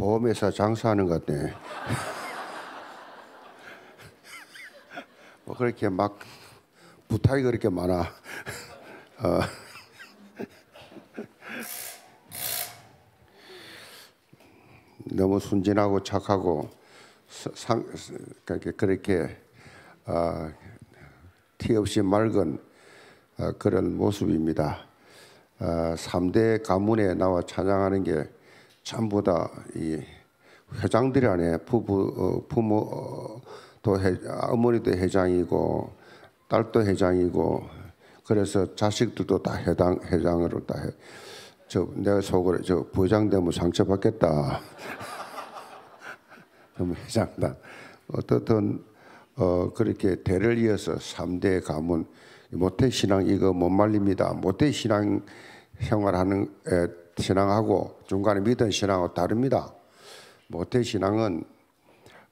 보험회사 장사하는 것 같네. 뭐 그렇게 막 부탁이 그렇게 많아. 어. 너무 순진하고 착하고 상, 그렇게, 어, 티 없이 맑은 어, 그런 모습입니다. 어, 3대 가문에 나와 찬양하는 게 전부 다이 회장들 안에 부부 어, 부모 어, 또 해, 어머니도 회장이고 딸도 회장이고 그래서 자식들도 다 회장 회장으로 다 해. 저 내가 속으로 저 부장 되면 상처 받겠다. 너무 회장다 어떻든 어 그렇게 대를 이어서 3대 가문 모태 신앙 이거 못 말립니다. 모태 신앙 생활하는 에, 신앙하고 중간에 믿은 신앙하고 다릅니다. 모태 신앙은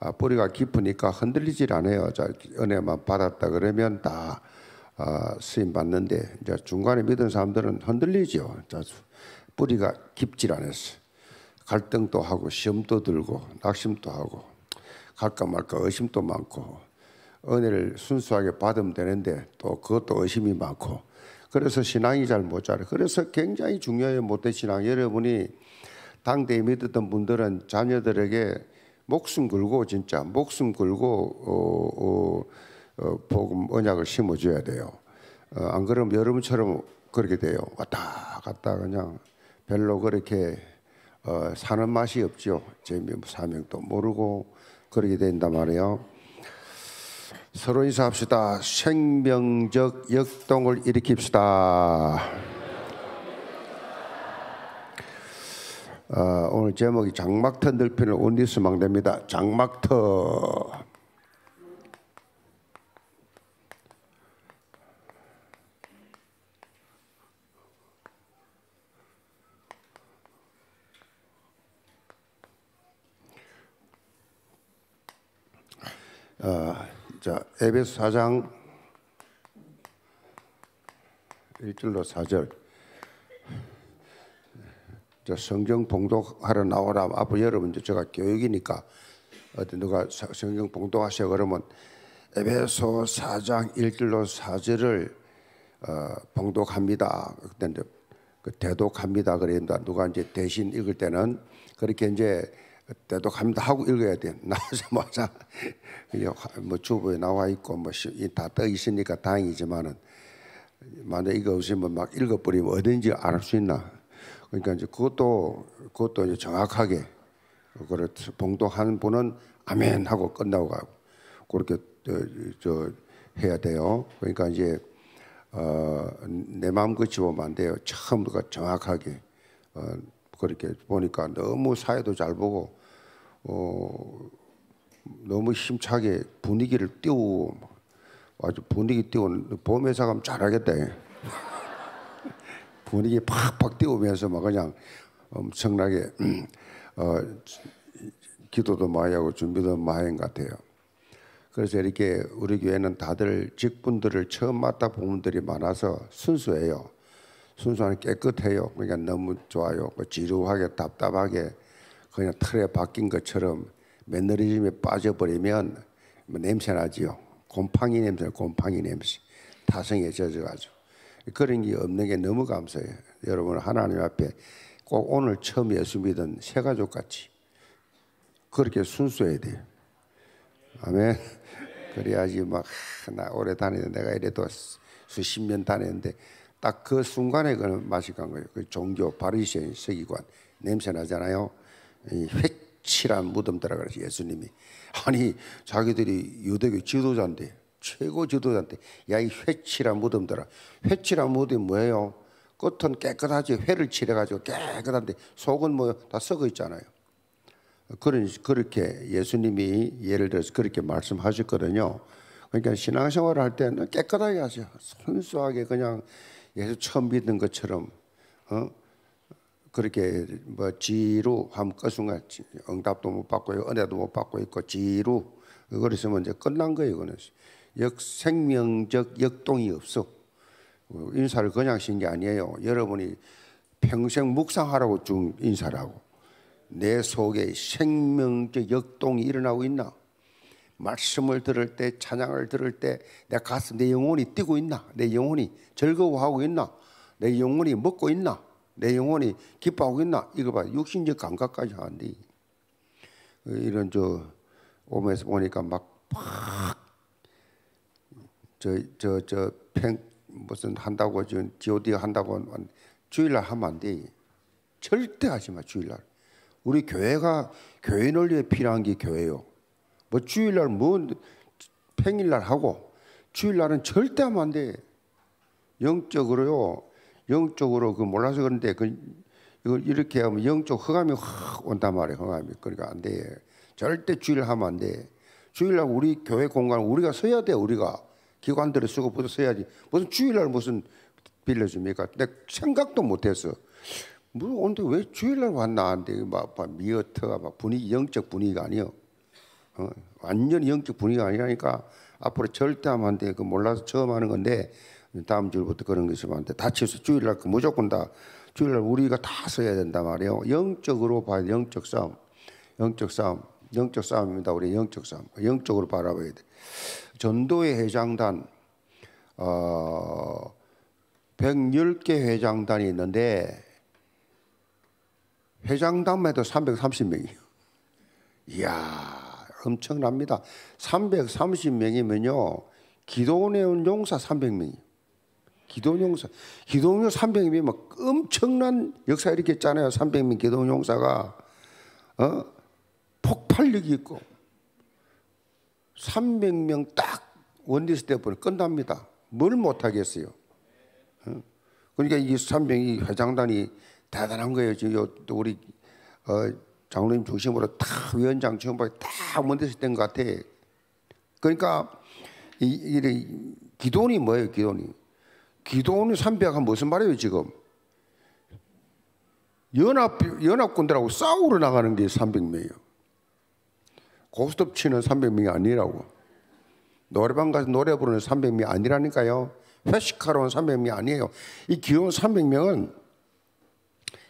아, 뿌리가 깊으니까 흔들리질 않아요. 은혜만 받았다 그러면 다 아, 쓰임 받는데 중간에 믿은 사람들은 흔들리죠. 뿌리가 깊질 않았어. 갈등도 하고 시험도 들고 낙심도 하고 갈까 말까 의심도 많고 은혜를 순수하게 받으면 되는데 또 그것도 의심이 많고 그래서 신앙이 잘 못 자라. 그래서 굉장히 중요해요. 못된 신앙. 여러분이 당대에 믿었던 분들은 자녀들에게 목숨 걸고 진짜 목숨 걸고 어, 어, 어, 복음 언약을 심어줘야 돼요. 어, 안 그러면 여러분처럼 그렇게 돼요. 왔다 갔다 그냥 별로 그렇게 어, 사는 맛이 없죠. 재미 사명도 모르고 그렇게 된단 말이에요. 서로 인사합시다. 생명적 역동을 일으킵시다. 어, 오늘 제목이 장막터 넓히는 온리스 망대입니다. 장막터. 어, 자, 에베소 4장 1절로 4절. 저 성경 봉독하러 나오라. 앞으로 여러분 제가 교육이니까 어디 누가 성경 봉독하셔 그러면 에베소 4장 1절로 4절을 어, 봉독합니다. 그때 이제 그 대독합니다. 그랬는데 누가 이제 대신 읽을 때는 그렇게 이제 그 때도 갑니다 하고 읽어야 돼. 나오자마자 뭐, 뭐 주부에 나와 있고 뭐다떠 있으니까 다행이지만은 만약 이거 없으면 막 읽어버리면 어딘지 알 수 있나? 그러니까 이제 그것도 그것도 이제 정확하게 그걸를 봉독한 분은 아멘 하고 끝나고 가고 그렇게 저 해야 돼요. 그러니까 이제 어, 내 마음 그치보면 안 돼요. 처음부터 정확하게 어, 그렇게 보니까 너무 사회도 잘 보고 어, 너무 힘차게 분위기를 띄우고 아주 분위기 띄우는 봄에사 가면 잘하겠다. 분위기 팍팍 띄우면서 막 그냥 엄청나게 어, 기도도 많이 하고 준비도 많이 한것 같아요. 그래서 이렇게 우리 교회는 다들 직분들을 처음 맡다 본분들이 많아서 순수해요. 순수한 깨끗해요. 그러니까 너무 좋아요. 뭐 지루하게 답답하게 그냥 틀에 박힌 것처럼 매너리즘에 빠져버리면 뭐 냄새 나지요. 곰팡이 냄새, 곰팡이 냄새. 타성에 젖어가지고. 그런 게 없는 게 너무 감사해요. 여러분 하나님 앞에 꼭 오늘 처음 예수 믿은 새 가족 같이 그렇게 순수해야 돼요. 아멘. 그래야지 막 나 오래 다니는 내가 이래도 수십 년 다녔는데 딱 그 순간에 그런 맛이 간 거예요. 그 종교 바리새인 서기관 냄새 나잖아요. 획칠한 무덤들라 그래서 예수님이 아니 자기들이 유대교 지도자인데 최고 지도자인데 야 이 회칠한 무덤들아 회칠한 무덤이 뭐예요? 끝은 깨끗하지 회를 칠해가지고 깨끗한데 속은 뭐 다 썩어 있잖아요. 그런 그렇게 예수님이 예를 들어서 그렇게 말씀하셨거든요. 그러니까 신앙생활을 할 때는 깨끗하게 하세요. 순수하게 그냥 예수 처음 믿는 것처럼 어? 그렇게 뭐 지루 함거그 순간 응답도 못 받고 은혜도 못 받고 있고 지루 그랬으면 이제 끝난 거예요. 이거는 역 생명적 역동이 없어. 인사를 그냥 쓴게 아니에요. 여러분이 평생 묵상하라고 준 인사라고. 내 속에 생명적 역동이 일어나고 있나? 말씀을 들을 때 찬양을 들을 때 내 가슴 내 영혼이 뛰고 있나? 내 영혼이 즐거워하고 있나? 내 영혼이 먹고 있나? 내 영혼이 기뻐하고 있나? 이거 봐. 육신적 감각까지 하는데 그 이런 저 오면서 보니까 막 팍 저 저저 저, 무슨 한다고 지금 G.O.D 한다고 주일날 하면 안 돼. 절대 하지 마 주일날. 우리 교회가 교인 논리에 필요한 게 교회요. 뭐 주일날 뭐 평일날 하고 주일날은 절대 하면 안 돼. 영적으로요 영적으로 그 몰라서 그런데 그 이걸 이렇게 하면 영적 허감이 확 온단 말이에요. 허감이 그러니까 안 돼. 절대 주일 하면 안 돼. 주일날 우리 교회 공간 우리가 써야 돼 우리가 기관들을 쓰고 무슨 써야지 무슨 주일날 무슨 빌려줍니까? 내 생각도 못했어. 무슨 온늘왜 주일날 왔나 안 돼. 막, 막 미어터가 막 분위기 영적 분위기가 아니요. 어? 완전 영적 분위기가 아니라니까 앞으로 절대 하면 안 돼. 그 몰라서 처음 하는 건데 다음 주부터 그런 것이 많은데 다치서 주일날 그 무조건 다 주일날 우리가 다 써야 된다 말이에요. 영적으로 봐야 돼. 영적 싸움, 영적 싸움, 영적 싸움입니다. 우리 영적 싸움, 영적으로 바라봐야 돼. 전도의 회장단 어, 110개 회장단이 있는데 회장단마다 330명이에요. 이야 엄청납니다. 330명이면요 기도원의 용사 300명이에요. 기도용사. 기도용 300명이 막 엄청난 역사 이렇게 있잖아요. 300명 기도용사가. 어? 폭발력이 있고. 300명 딱 원리스 때보면 끝납니다. 뭘 못하겠어요. 어? 그러니까 이 300이 회장단이 대단한 거예요. 지금 우리 어, 장로님 중심으로 다 위원장 전부 다 원리스 된것 같아. 그러니까 이, 이, 기돈이 뭐예요, 기돈이? 기도원의 300은 무슨 말이에요 지금? 연합 연합군들하고 싸우러 나가는 게 300명이에요. 고스톱 치는 300명이 아니라고. 노래방 가서 노래 부르는 300명이 아니라니까요. 회식하러 온 300명이 아니에요. 이 귀여운 300명은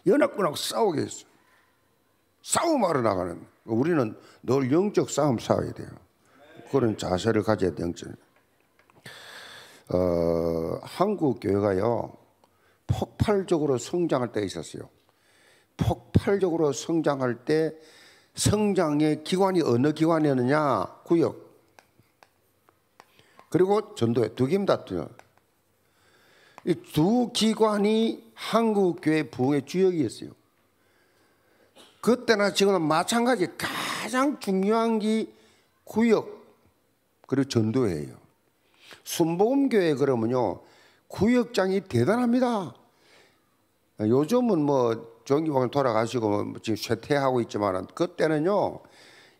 연합군하고 싸우게 했어. 싸움하러 나가는. 우리는 늘 영적 싸움 싸워야 돼요. 그런 자세를 가져야 돼요. 영적. 어, 한국 교회가요 폭발적으로 성장할 때 있었어요. 폭발적으로 성장할 때 성장의 기관이 어느 기관이었느냐? 구역. 그리고 전도회 두 개입니다. 이두 기관이 한국 교회 부흥의 주역이었어요. 그때나 지금은 마찬가지 가장 중요한 게 구역 그리고 전도회예요. 순복음교회 그러면요 구역장이 대단합니다. 요즘은 뭐정기방 돌아가시고 뭐 지금 쇠퇴하고 있지만 그때는요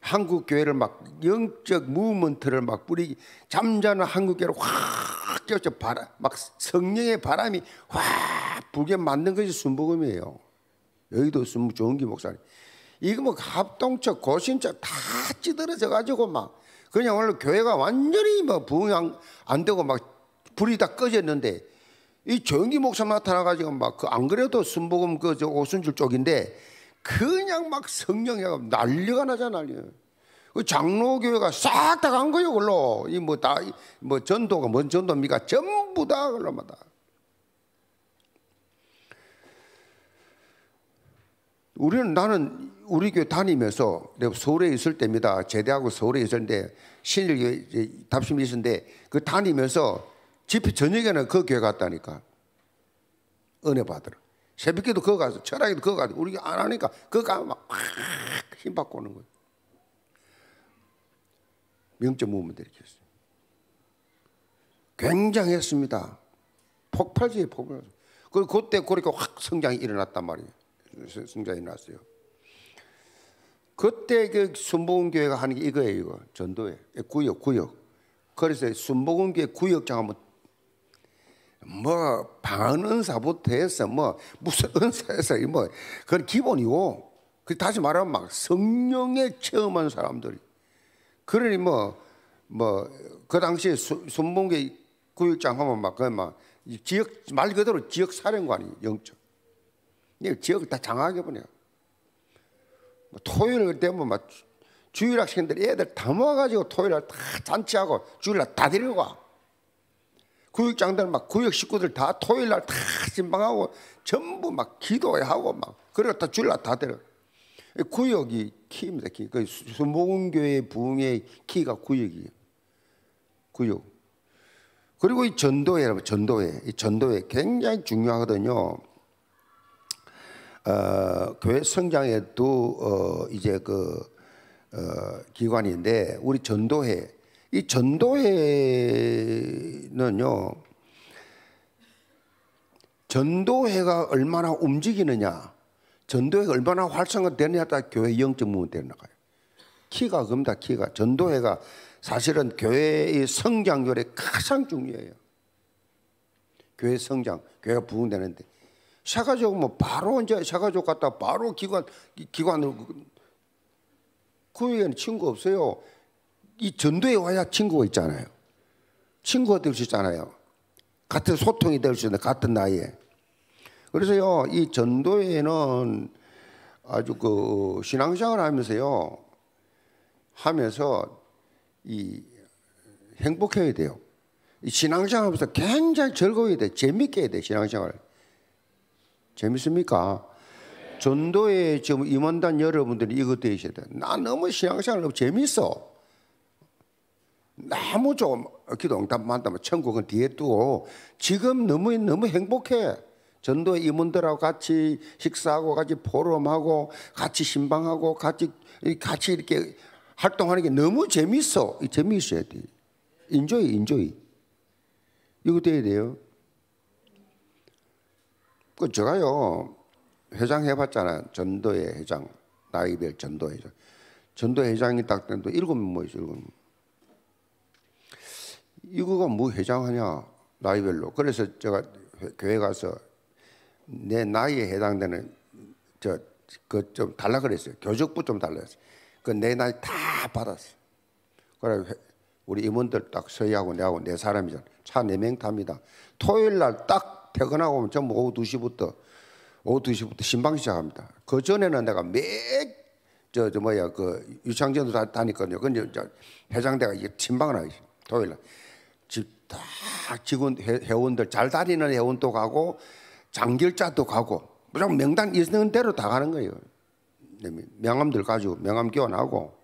한국 교회를 막 영적 무브먼트를 막 뿌리 잠자는 한국 교회를 확 껴서 바람 막 성령의 바람이 확 불게 만든 것이 순복음이에요. 여의도 순 좋은 기 목사님. 이거 뭐 합동적, 고신적 다 찌들어져 가지고 막 그냥말로 교회가 완전히 뭐 부흥이 안, 안 되고 막 불이 다 꺼졌는데 이 조영기 목사 나타나가지고 막 그 안 그래도 순복음 그 저 오순절 쪽인데 그냥 막 성령이 난리가 나잖아 난리. 그 장로교회가 싹 다 간 거예요, 걸로. 이 뭐다뭐 뭐 전도가 뭔 전도입니까? 전부 다그 걸로마다. 우리는 나는 우리 교회 다니면서 내가 서울에 있을 때입니다. 제대하고 서울에 있었는데 신일교회 답심이 있었는데 그 다니면서 집회 저녁에는 그 교회 갔다니까 은혜 받으러 새벽에도 그거 가서 철학에도 그거 가서 우리 안 하니까 그거 가면 막힘 받고 오는 거예요. 명점 무브먼트 이렇어요 굉장했습니다. 폭발적인 폭발. 그리고 그때 그렇게 그러니까 확 성장이 일어났단 말이에요. 성장이 일어났어요. 그때 그 순복음 교회가 하는 게 이거예요, 이거 전도예 구역, 구역. 그래서 순복음 교회 구역장 한번 뭐 방언 은사부터 해서 뭐 무슨 은사에서 뭐 그건 기본이고 그 다시 말하면 막 성령에 체험한 사람들이 그러니 뭐뭐 그 당시에 순봉계 구역장 하면 막그막 지역 말 그대로 지역 사령관이 영적. 예, 지역을 다 장악해 버려. 뭐 토요일 되면 막 주일 학생들 애들 다 모아가지고 토요일 날 다 잔치하고 주일 날다 데리고 가. 구역장들 막 구역 식구들 다 토요일 날다 신방하고 전부 막 기도하고 막그리다 주일 날 다 데려. 구역이 키입니다. 키. 그 수목교회 부흥의 키가 구역이에요. 구역. 그리고 이 전도회 여러분 전도회 이 전도회 굉장히 중요하거든요. 어, 교회 성장에도 어, 이제 그 어, 기관인데 우리 전도회 이 전도회는요 전도회가 얼마나 움직이느냐 전도회가 얼마나 활성화되느냐에 따라 교회 영적 문제가 나가요 키가 겁니다 키가 전도회가 사실은 교회의 성장률에 가장 중요해요 교회 성장 교회가 부흥되는데 새가족 뭐 바로 이제 새가족 갔다 바로 기관 기관으로 그 외에는 그 친구 없어요. 이 전도에 와야 친구가 있잖아요. 친구가 될 수 있잖아요. 같은 소통이 될 수 있는 같은 나이에. 그래서요 이 전도에는 아주 그 신앙생활 하면서요 하면서 이 행복해야 돼요. 이 신앙생활 하면서 굉장히 즐거워야 돼. 재밌게 해야 돼, 신앙생활. 재밌습니까? 전도에 지금 임원단 여러분들이 이것 되셔야 돼. 나 너무 신앙생활 너무 재밌어. 너무 좀 기도 응답만 다면 천국은 뒤에 두고 지금 너무 너무 행복해. 전도 임원들하고 같이 식사하고 같이 포럼하고 같이 신방하고 같이 같이 이렇게 활동하는 게 너무 재밌어. 재미있어야 돼. 인조이 인조이. 이거 돼야 돼요. 그 제가요 회장 해봤잖아요. 전도회 회장 나이별 전도회 회장. 전도회 장이 딱되는데 일곱 명 모이죠. 일곱 명. 이거가 뭐 회장하냐 나이별로. 그래서 제가 교회 가서 내 나이에 해당되는 저 그 좀 달라 그랬어요. 교적부 좀 달라 했어요. 그내 나이 다 받았어. 요 그래 우리 임원들 딱서야하고 내하고 네 사람이잖아. 차네 명 탑니다. 토요일 날딱 퇴근하고 오면 전부 오후 2시부터 오후 2시부터 신방 시작합니다. 그 전에는 내가 매저 저 뭐야 그 유창전도 다 다니거든요. 근데 이제 회장대가 이제 신방을 하기 토요일 날. 집 다 직원 회, 회원들 잘 다니는 회원도 가고 장결자도 가고 무조건 명단 있는 대로 다 가는 거예요. 네, 명함들 가지고 명함 교환하고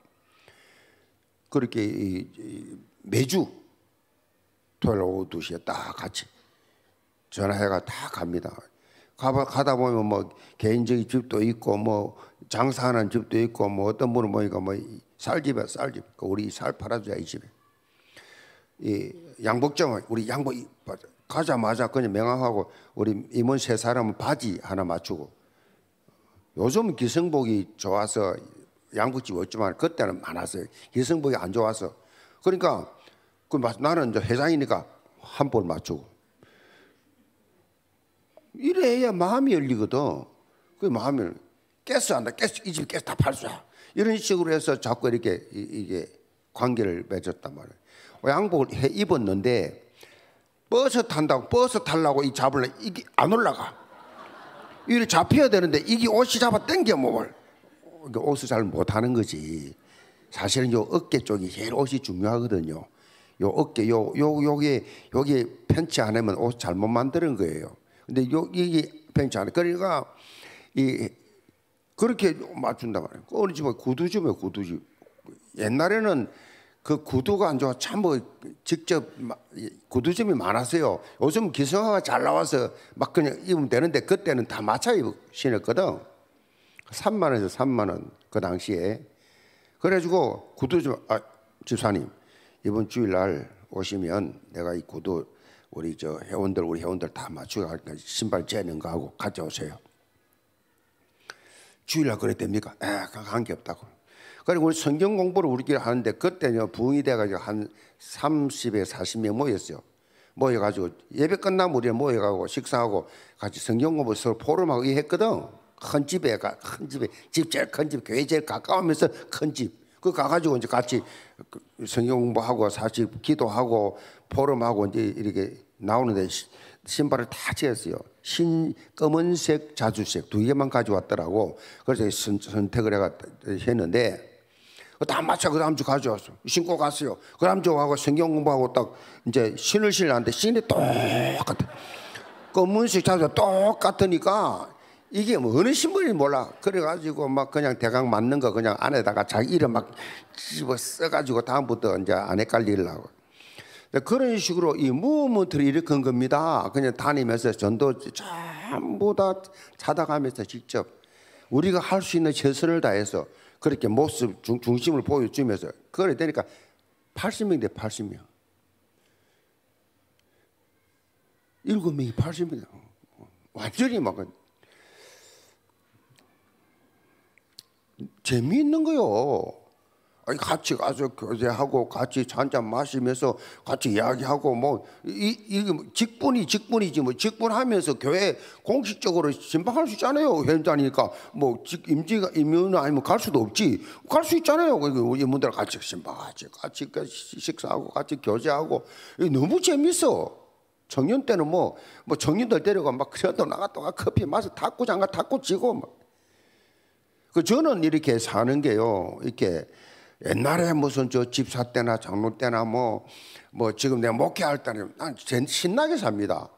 그렇게 이, 이, 매주 토요일 오후 2시에 딱 같이 전화해가 다 갑니다. 가봐, 가다 보면 뭐 개인적인 집도 있고 뭐 장사하는 집도 있고 뭐 어떤 분은 보니까 뭐쌀집에 쌀집. 그 우리 쌀팔아줘야이 집에. 이 양복점 우리 양복 가자마자 그냥 명확하고 우리 임원 세 사람은 바지 하나 맞추고 요즘 기성복이 좋아서 양복집 없지만 그때는 많았어요. 기성복이 안 좋아서 그러니까 그 나는 이제 회장이니까 한 볼 맞추고 이래야 마음이 열리거든. 그마음을 깨서 한다. 깨서 이집 깨서 다 팔수야. 이런 식으로 해서 자꾸 이렇게 이, 게 관계를 맺었단 말이야 양복을 해 입었는데 버스 탄다고 버스 타라고이 잡을래 이게 안 올라가. 이를 잡혀야 되는데 이게 옷이 잡아 당겨 몸을. 뭐 옷을 잘 못하는 거지. 사실은 요 어깨 쪽이 제일 옷이 중요하거든요. 요 어깨 요 요 요게 요게 편치 않으면 옷 잘못 만드는 거예요. 근데 여기 괜찮아. 그러니까 이 그렇게 맞춘다 말이야요 그 어느 집에 구두집에 구두집. 옛날에는 그 구두가 안 좋아 참 뭐 직접 구두점이 많았어요. 요즘 기성화가 잘 나와서 막 그냥 입으면 되는데 그때는 다 마차 입으 신었거든. 3만 원에서 3만 원그 당시에. 그래가지고 구두점아 집사님 이번 주일날 오시면 내가 이 구두 우리 저 회원들 우리 회원들 다맞추고할 거니까 신발 재는 거 하고 가져오세요. 주일날 그랬답니까? 에, 관계 없다고. 그리고 우리 성경 공부를 우리끼리 하는데 그때는 부흥이 돼가지고 한 30에 40명 모였어요. 모여가지고 예배 끝나면 우리 모여가고 식사하고 같이 성경 공부 서로 포럼하고 이 했거든. 큰 집에 가, 큰 집에 집 제일 큰 집, 교회 제일 가까우면서 큰 집. 그 가가지고 이제 같이 그 성경 공부하고 사실 기도하고 포럼하고 이제 이렇게 나오는데 신발을 다 찢었어요. 신 검은색 자주색 두 개만 가져왔더라고. 그래서 선, 택을 해가 했는데 그 다 맞춰 그 다음 주 가져왔어. 신고 갔어요. 그 다음 주 하고 성경 공부하고 딱 이제 신을 신는데 신이 똑같아. 검은색 자주 똑같으니까 이게 뭐 어느 신분인지 몰라. 그래가지고 막 그냥 대강 맞는 거 그냥 안에다가 자기 이름 막 집어 써가지고 다음부터 이제 안 헷갈리려고. 네, 그런 식으로 이 무브먼트를 일으킨 겁니다. 그냥 다니면서 전도 전부 다 찾아가면서 직접 우리가 할 수 있는 최선을 다해서 그렇게 모습 중, 중심을 보여주면서 그래 되니까 80명 대 80명. 7명이 80명. 완전히 막 그 재미있는 거요. 같이 가서 교제하고 같이 잔잔 마시면서 같이 이야기하고 뭐 이 이게 뭐 직분이 직분이지 뭐 직분하면서 교회 공식적으로 진박할 수 있잖아요 현장자니까뭐 임지가 임유나 아니면 갈 수도 없지 갈 수 있잖아요 우리 그, 그, 분들 같이 진박하지 같이 그 식사하고 같이 교제하고 이게 너무 재밌어. 청년 때는 뭐, 뭐 청년들 데리고막 그래도 나갔다가 커피 마서 닦고 장가 닦고 지고 막. 그 저는 이렇게 사는 게요, 이렇게 옛날에 무슨 저 집사 때나 장로 때나 뭐, 뭐 지금 내가 목회할 때는 난 신나게 삽니다.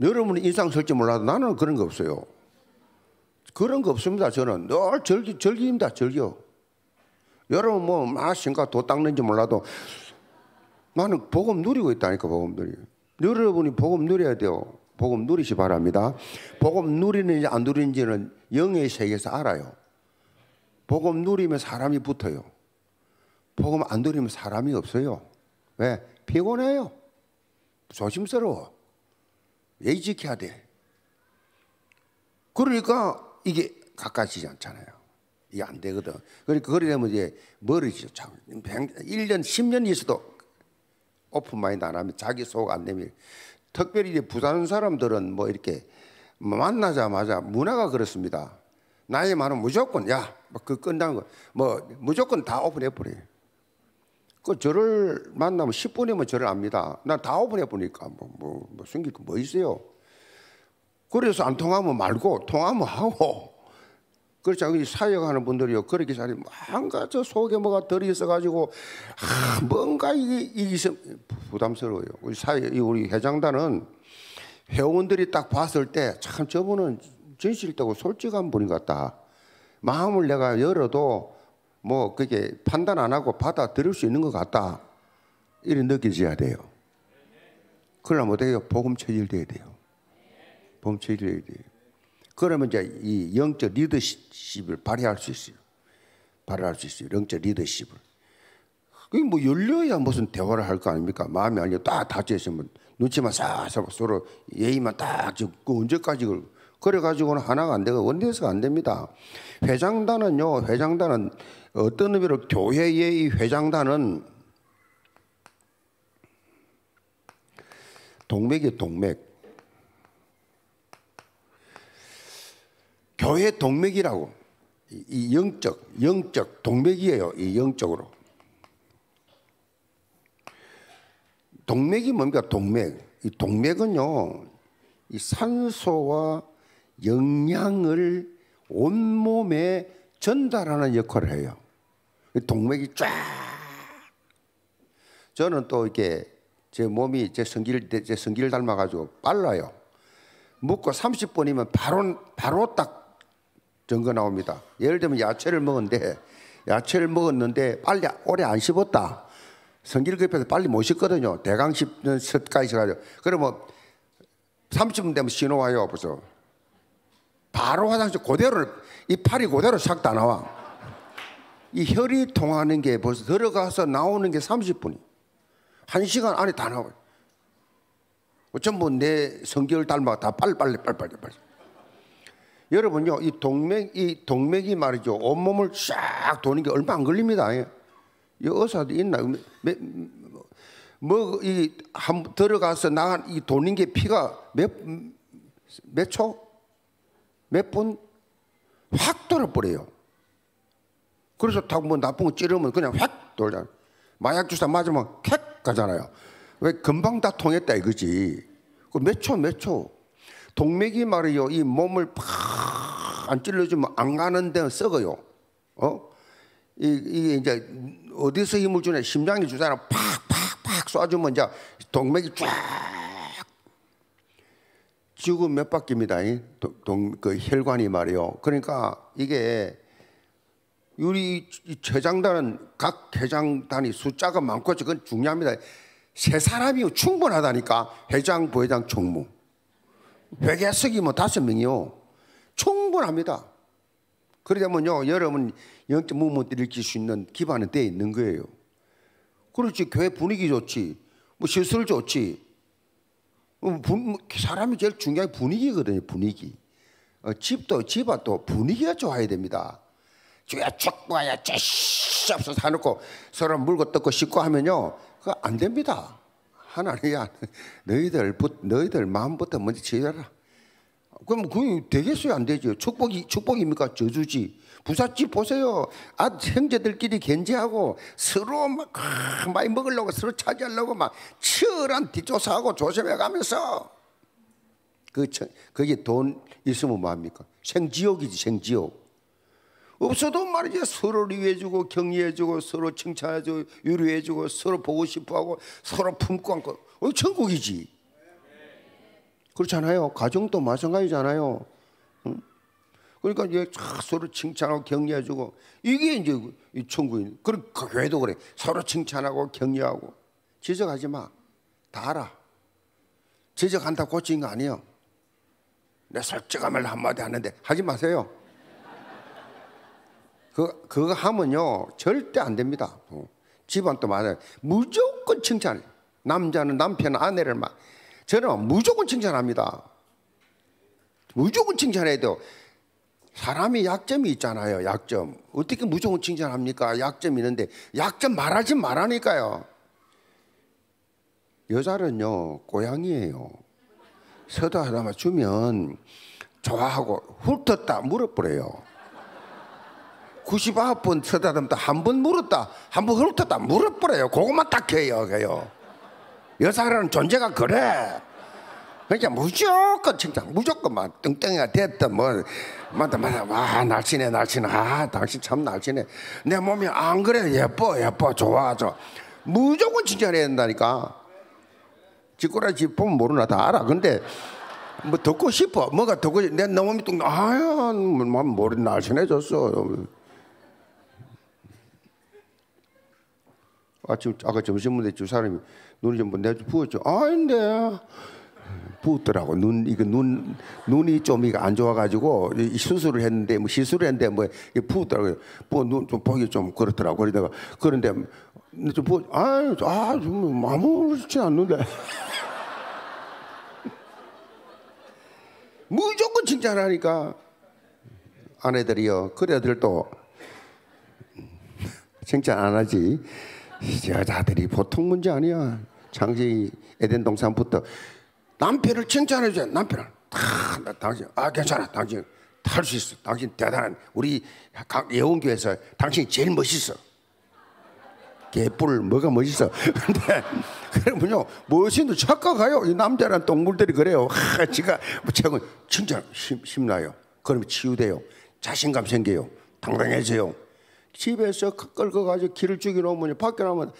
여러분 인상 설지 몰라도 나는 그런 거 없어요. 그런 거 없습니다. 저는 늘 즐기, 즐깁니다. 즐겨. 여러분 뭐, 마신가 도 닦는지 몰라도 나는 복음 누리고 있다니까, 복음 누리. 여러분이 복음 누려야 돼요. 복음 누리시 바랍니다. 복음 누리는지 안 누리는지는 영의 세계에서 알아요. 복음 누리면 사람이 붙어요. 복음 안 누리면 사람이 없어요. 왜? 피곤해요. 조심스러워. 예의 지켜야 돼. 그러니까 이게 가까지지 않잖아요. 이게 안 되거든. 그러니까 그래 되면 이제 머리죠. 참. 1년, 1 0년 있어도 오픈 마인드 안 하면 자기 속 안 되면 특별히 이제 부산 사람들은 뭐 이렇게 만나자마자 문화가 그렇습니다. 나이 많으면 무조건 야그 끝난 거. 뭐 무조건 다 오픈해 버려요. 그 저를 만나면 10분이면 저를 압니다. 난 다 오픈해 보니까 뭐, 뭐, 뭐 숨길 거 뭐 있어요. 그래서 안 통하면 말고 통하면 하고. 그렇지 않고 사역하는 분들이요. 그렇게 살이 망가져 속에 뭐가 덜이 있어가지고 아, 뭔가 이게, 이게 부담스러워요. 우리 사역, 우리 회장단은 회원들이 딱 봤을 때 참 저분은 진실되고 솔직한 분인 것 같다. 마음을 내가 열어도 뭐 그게 판단 안 하고 받아들일 수 있는 것 같다. 이런 느껴져야 돼요. 그러면 어떻게 요 복음 체질돼야 돼요. 복음 체질돼야 돼요. 그러면 이제 이 영적 리더십을 발휘할 수 있어요. 발휘할 수 있어요. 영적 리더십을. 그게 뭐 열려야 무슨 대화를 할 거 아닙니까? 마음이 아니고 딱 닫혀 있으면 눈치만 싹싹 서로 예의만 딱 지고 그 언제까지 그걸 그래가지고는 하나가 안 되고 원내에서가 안 됩니다. 회장단은요, 회장단은 어떤 의미로 교회의 이 회장단은 동맥이 동맥. 교회 동맥이라고. 이 영적, 영적 동맥이에요. 이 영적으로. 동맥이 뭡니까? 동맥. 이 동맥은요, 이 산소와 영양을 온몸에 전달하는 역할을 해요. 동맥이 쫙. 저는 또 이렇게 제 몸이 제 성기를 제 성기를 닮아가지고 빨라요. 먹고 30분이면 바로 바로 딱 증거 나옵니다. 예를 들면 야채를 먹었는데 야채를 먹었는데 빨리 오래 안 씹었다. 성기를 급해서 빨리 못 씹거든요. 대강 씹는 습까지 가지고 그러면 30분 되면 신호 와요. 벌써 바로 화장실 그대로 이 팔이 그대로 싹 다 나와. 이 혈이 통하는 게 벌써 들어가서 나오는 게 30분이. 1시간 안에 다 나와요. 전부 뭐 내 성격을 닮아 다 빨리빨리 빨리빨리 빨리. 여러분요, 이 동맥, 이 동맥이 말이죠. 온몸을 쫙 도는 게 얼마 안 걸립니다. 예. 이 의사도 있나? 뭐, 이, 한, 들어가서 나, 간이 도는 게 피가 몇, 몇 초? 몇번확 돌아버려요. 그래서 다고뭐 나쁜 거 찌르면 그냥 확돌잖아 마약 주사 맞으면 캑 가잖아요. 왜 금방 다 통했다 이거지. 그 몇 초 몇 초. 동맥이 말이요. 이 몸을 팍 안 찔러주면 안 가는 데 썩어요. 어? 이, 이게 이제 어디서 힘을 주냐. 심장이 주사아 팍, 팍, 팍 쏴주면 이제 동맥이 쫙 지구 몇 바퀴입니다. 동 그 혈관이 말이요. 그러니까 이게 우리 최장단은각 회장단이 숫자가 많고 그건 중요합니다. 세 사람이 충분하다니까 회장, 부회장, 총무. 회계석이 뭐 다섯 명이요. 충분합니다. 그러자면요, 여러분 영적 무모을 일으킬 수 있는 기반은 돼 있는 거예요. 그렇지, 교회 분위기 좋지, 뭐 시설 좋지, 어, 사람이 제일 중요한 게 분위기거든요. 분위기. 어, 집도 집안 또 분위기가 좋아야 됩니다. 주야 축구야 쟤씨 없어 사놓고 서로 물고 뜯고 씻고 하면요 그 안 됩니다. 하나님야 너희들 너희들 마음부터 먼저 지어라. 그럼 그게 되겠어요 안 되죠. 축복이 축복입니까 저주지. 부잣집 보세요. 아 형제들끼리 견제하고 서로 막 아, 많이 먹으려고 서로 차지하려고 막 치열한 뒷조사하고 조심해가면서 그 그게 돈 있으면 뭐합니까? 생지옥이지 생지옥. 없어도 말이지 서로를 위해주고 격려해주고 서로 칭찬해주고 유리해주고 서로 보고 싶어하고 서로 품고 안고 어, 천국이지. 그렇잖아요. 가정도 마찬가지잖아요. 그러니까 이제 서로 칭찬하고 격려해주고 이게 이제 이 천국인. 그럼 그 교회도 그래. 서로 칭찬하고 격려하고 지적하지 마. 다 알아. 지적한다 고치는거 아니에요. 내 솔직함을 한마디 하는데 하지 마세요. 그, 그거 하면요. 절대 안 됩니다. 어. 집안도 많아요. 무조건 칭찬해. 남자는 남편, 아내를 막. 저는 무조건 칭찬합니다. 무조건 칭찬해야 돼요. 사람이 약점이 있잖아요. 약점. 어떻게 무조건 칭찬합니까? 약점이 있는데 약점 말하지 말라니까요. 여자는요. 고양이에요. 서다 하나만 주면 좋아하고 훑었다 물어버려요. 99번 쳐다듬다 한 번 물었다 한 번 훑었다 물어버려요. 그것만 딱 해요. 여자라는 존재가 그래. 그러니까 무조건 칭찬, 무조건 막뚱뚱이가 됐다 뭐, 맞다 맞다 와 날씬해 날씬해, 아 당신 참 날씬해. 내 몸이 안 그래 예뻐 예뻐 좋아 좋아. 무조건 칭찬해야 된다니까. 지꾸라지 보면 모르나 다 알아. 근데 뭐 듣고 싶어. 뭐가 듣고 싶어. 내 몸이 뚱 아유 머리 뭐, 뭐 날씬해졌어. 아침 아까 점심 먹는데 주 사람이 눈을 좀내 뭐 부었죠. 아닌데. 부었더라고 눈 이거 눈 눈이 좀 이거 안 좋아가지고 수술을 했는데 뭐 시술을 했는데 뭐 부었더라고요. 부눈좀 보기 좀 그렇더라고. 그러다가 그런데 좀 부, 아유 아좀 아무렇지 않는데 무조건 칭찬하니까 아내들이요. 그래들도 칭찬 안 하지. 여자들이 보통 문제 아니야. 장지 에덴 동산부터 남편을 칭찬해 줘요. 남편을 다 당신 아 괜찮아 당신 탈 수 있어. 당신 대단한 우리 예원교에서 당신이 제일 멋있어. 개뿔 뭐가 멋있어. 근데 그러면요 멋있는 착각해요. 이 남자란 동물들이 그래요. 하, 제가 뭐 최근 칭찬 심나요 그러면 치유돼요. 자신감 생겨요. 당당해져요. 집에서 끌고 그 가지고 길을 죽이놓으면 밖에 나면 오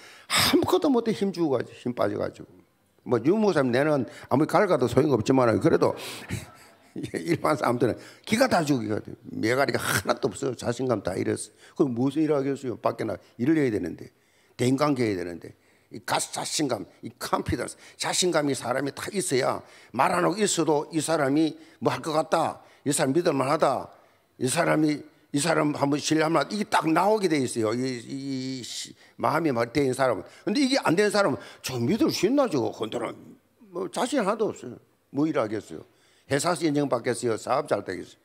아무것도 못해 힘 주고 가지고 힘 빠져가지고. 뭐 유무사님 내는 아무리 갈가도 소용없지만 그래도 일반 사람들은 기가 다 죽이가 돼. 메가리가 하나도 없어요. 자신감 다 잃었어. 그럼 무슨 일 하겠어요? 밖에 나 일을 해야 되는데. 대인관계 해야 되는데. 이 가스 자신감, 이 컨피던스, 자신감이 사람이 다 있어야 말안 하고 있어도 이 사람이 뭐 할 것 같다. 이 사람 믿을 만하다. 이 사람이 이 사람 한번 신뢰하면 이게 딱 나오게 돼 있어요. 이, 이 마음이 막되 는사람 근데 이게 안 되는 사람은 저 믿을 수 있나 저거 건드는 뭐 자신 하나도 없어요. 뭐 일하겠어요. 회사에서 인정받겠어요. 사업 잘 되겠어요.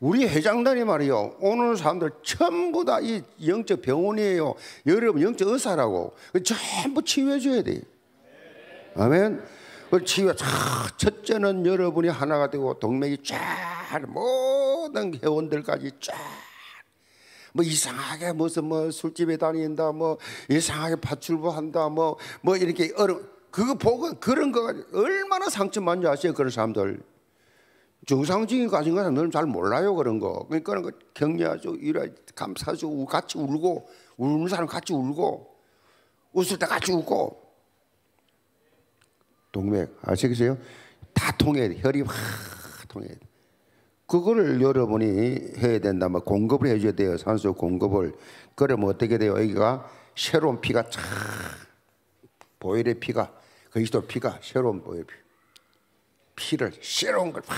우리 회장단이 말이요. 오는 사람들 전부 다 이 영적 병원이에요. 여러분 영적 의사라고. 그 전부 치유해줘야 돼요. 아멘. 그걸 치유해. 첫째는 여러분이 하나가 되고 동맹이 쫙 모든 회원들까지 쫙. 뭐 이상하게 무슨 뭐 술집에 다닌다 뭐 이상하게 파출부 한다 뭐뭐 뭐 이렇게 어른 그거 보고 그런 거가 얼마나 상처만지 아세요 그런 사람들 정상적인 가진 건사람들잘 몰라요 그런 거 그러니까 그 격려하죠 이래 감사하죠 같이 울고 울는 사람 같이 울고 웃을 때 같이 웃고 동맥 아시겠어요? 다 통해야 돼. 혈이 확 통해야 돼. 그거를 여러분이 해야 된다. 뭐 공급을 해줘야 돼요. 산소 공급을. 그러면 어떻게 돼요? 여기가 새로운 피가 보일의 피가 그리스도 피가 새로운 보일 피. 피를 새로운 걸막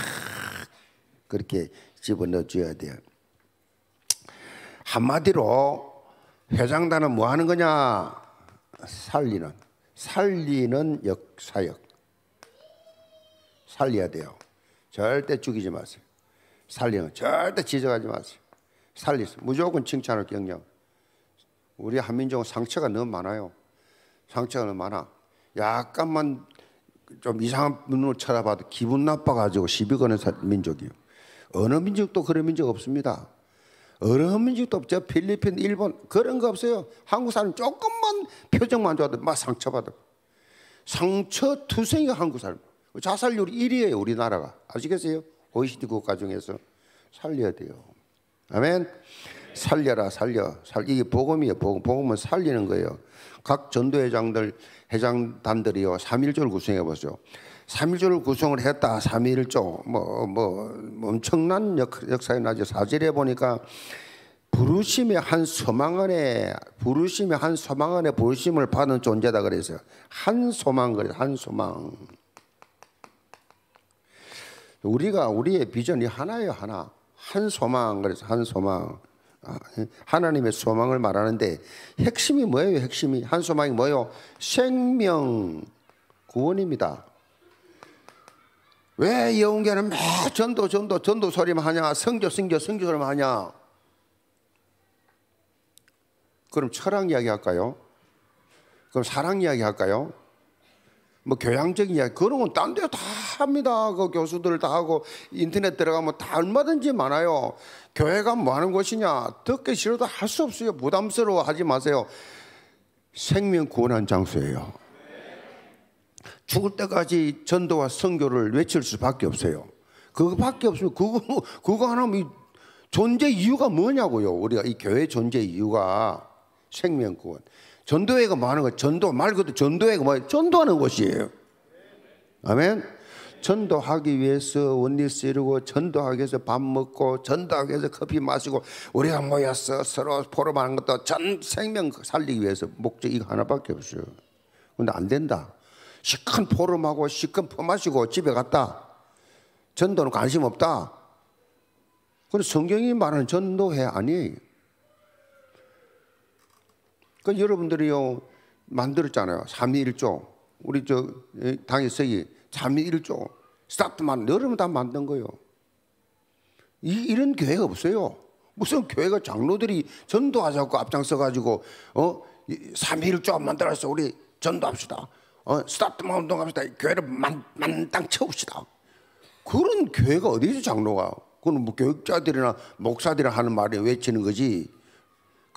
그렇게 집어넣어 줘야 돼요. 한마디로 회장단은 뭐 하는 거냐? 살리는 살리는 역사역. 살려야 돼요. 절대 죽이지 마세요. 살리는 절대 지적하지 마세요. 살리세요. 무조건 칭찬을 경영. 우리 한민족은 상처가 너무 많아요. 상처가 너무 많아. 약간만 좀 이상한 눈으로 쳐다봐도 기분 나빠가지고 시비 거는 민족이요. 어느 민족도 그런 민족 없습니다. 어느 민족도 없죠. 필리핀, 일본 그런 거 없어요. 한국 사람 조금만 표정만 좋아도 막 상처받아. 상처 투성이가 한국 사람. 자살률 1위에요 우리나라가 아시겠어요? OECD 국가 중에서 살려야 돼요. 아멘. 살려라 살려. 살 이게 복음이에요. 복음 복음은 살리는 거예요. 각 전도회장들 회장단들이요 3일절 구성해 보죠. 3일절 구성을 했다. 3일조 뭐뭐 엄청난 역, 역사에 나죠. 사절에 보니까 부르심의 한 소망 안에 부르심의 한 소망 안에 부르심을 받은 존재다 그래서 한 소망 그래 한 소망. 우리가 우리의 비전이 하나예요 하나 한 소망 그래서 한 소망 아, 하나님의 소망을 말하는데 핵심이 뭐예요 핵심이 한 소망이 뭐예요 생명 구원입니다 왜예계는막 전도 전도 전도 소리만 하냐 성교 성교 성교 소리만 하냐 그럼 철학 이야기 할까요 그럼 사랑 이야기 할까요 뭐 교양적인 이야기 그런 건 딴 데 다 합니다. 그 교수들 다 하고 인터넷 들어가면 다 얼마든지 많아요. 교회가 뭐 하는 곳이냐 듣기 싫어도 할 수 없어요. 부담스러워 하지 마세요. 생명 구원한 장소예요. 죽을 때까지 전도와 선교를 외칠 수밖에 없어요. 그거밖에 없으면 그거 그거 하나면 존재 이유가 뭐냐고요. 우리가 이 교회 존재 이유가 생명 구원. 전도회가 뭐 하는 거 전도 말 그대로 전도회가 뭐 전도하는 곳이에요. 아멘. 전도하기 위해서 원리 쓰르고 전도하기 위해서 밥 먹고 전도하기 위해서 커피 마시고 우리가 모여서 서로 포럼하는 것도 전 생명 살리기 위해서 목적 이거 하나밖에 없어요. 근데 안 된다. 시큰 포럼하고 시큰 포마시고 집에 갔다. 전도는 관심 없다. 그래서 성경이 말하는 전도회 아니에요. 그 여러분들이요 만들었잖아요. 삼위일조 우리 저당의세이 삼위일조 스타트만 여러분 다 만든 거요. 이 이런 교회가 없어요. 무슨 교회가 장로들이 전도하자고 앞장서 가지고 어 삼위일조 만들어서 우리 전도합시다. 어 스타트만 운동합시다. 교회를 만 만땅 채웁시다. 그런 교회가 어디서 장로가? 그건 뭐 교육자들이나 목사들이 하는 말에 외치는 거지.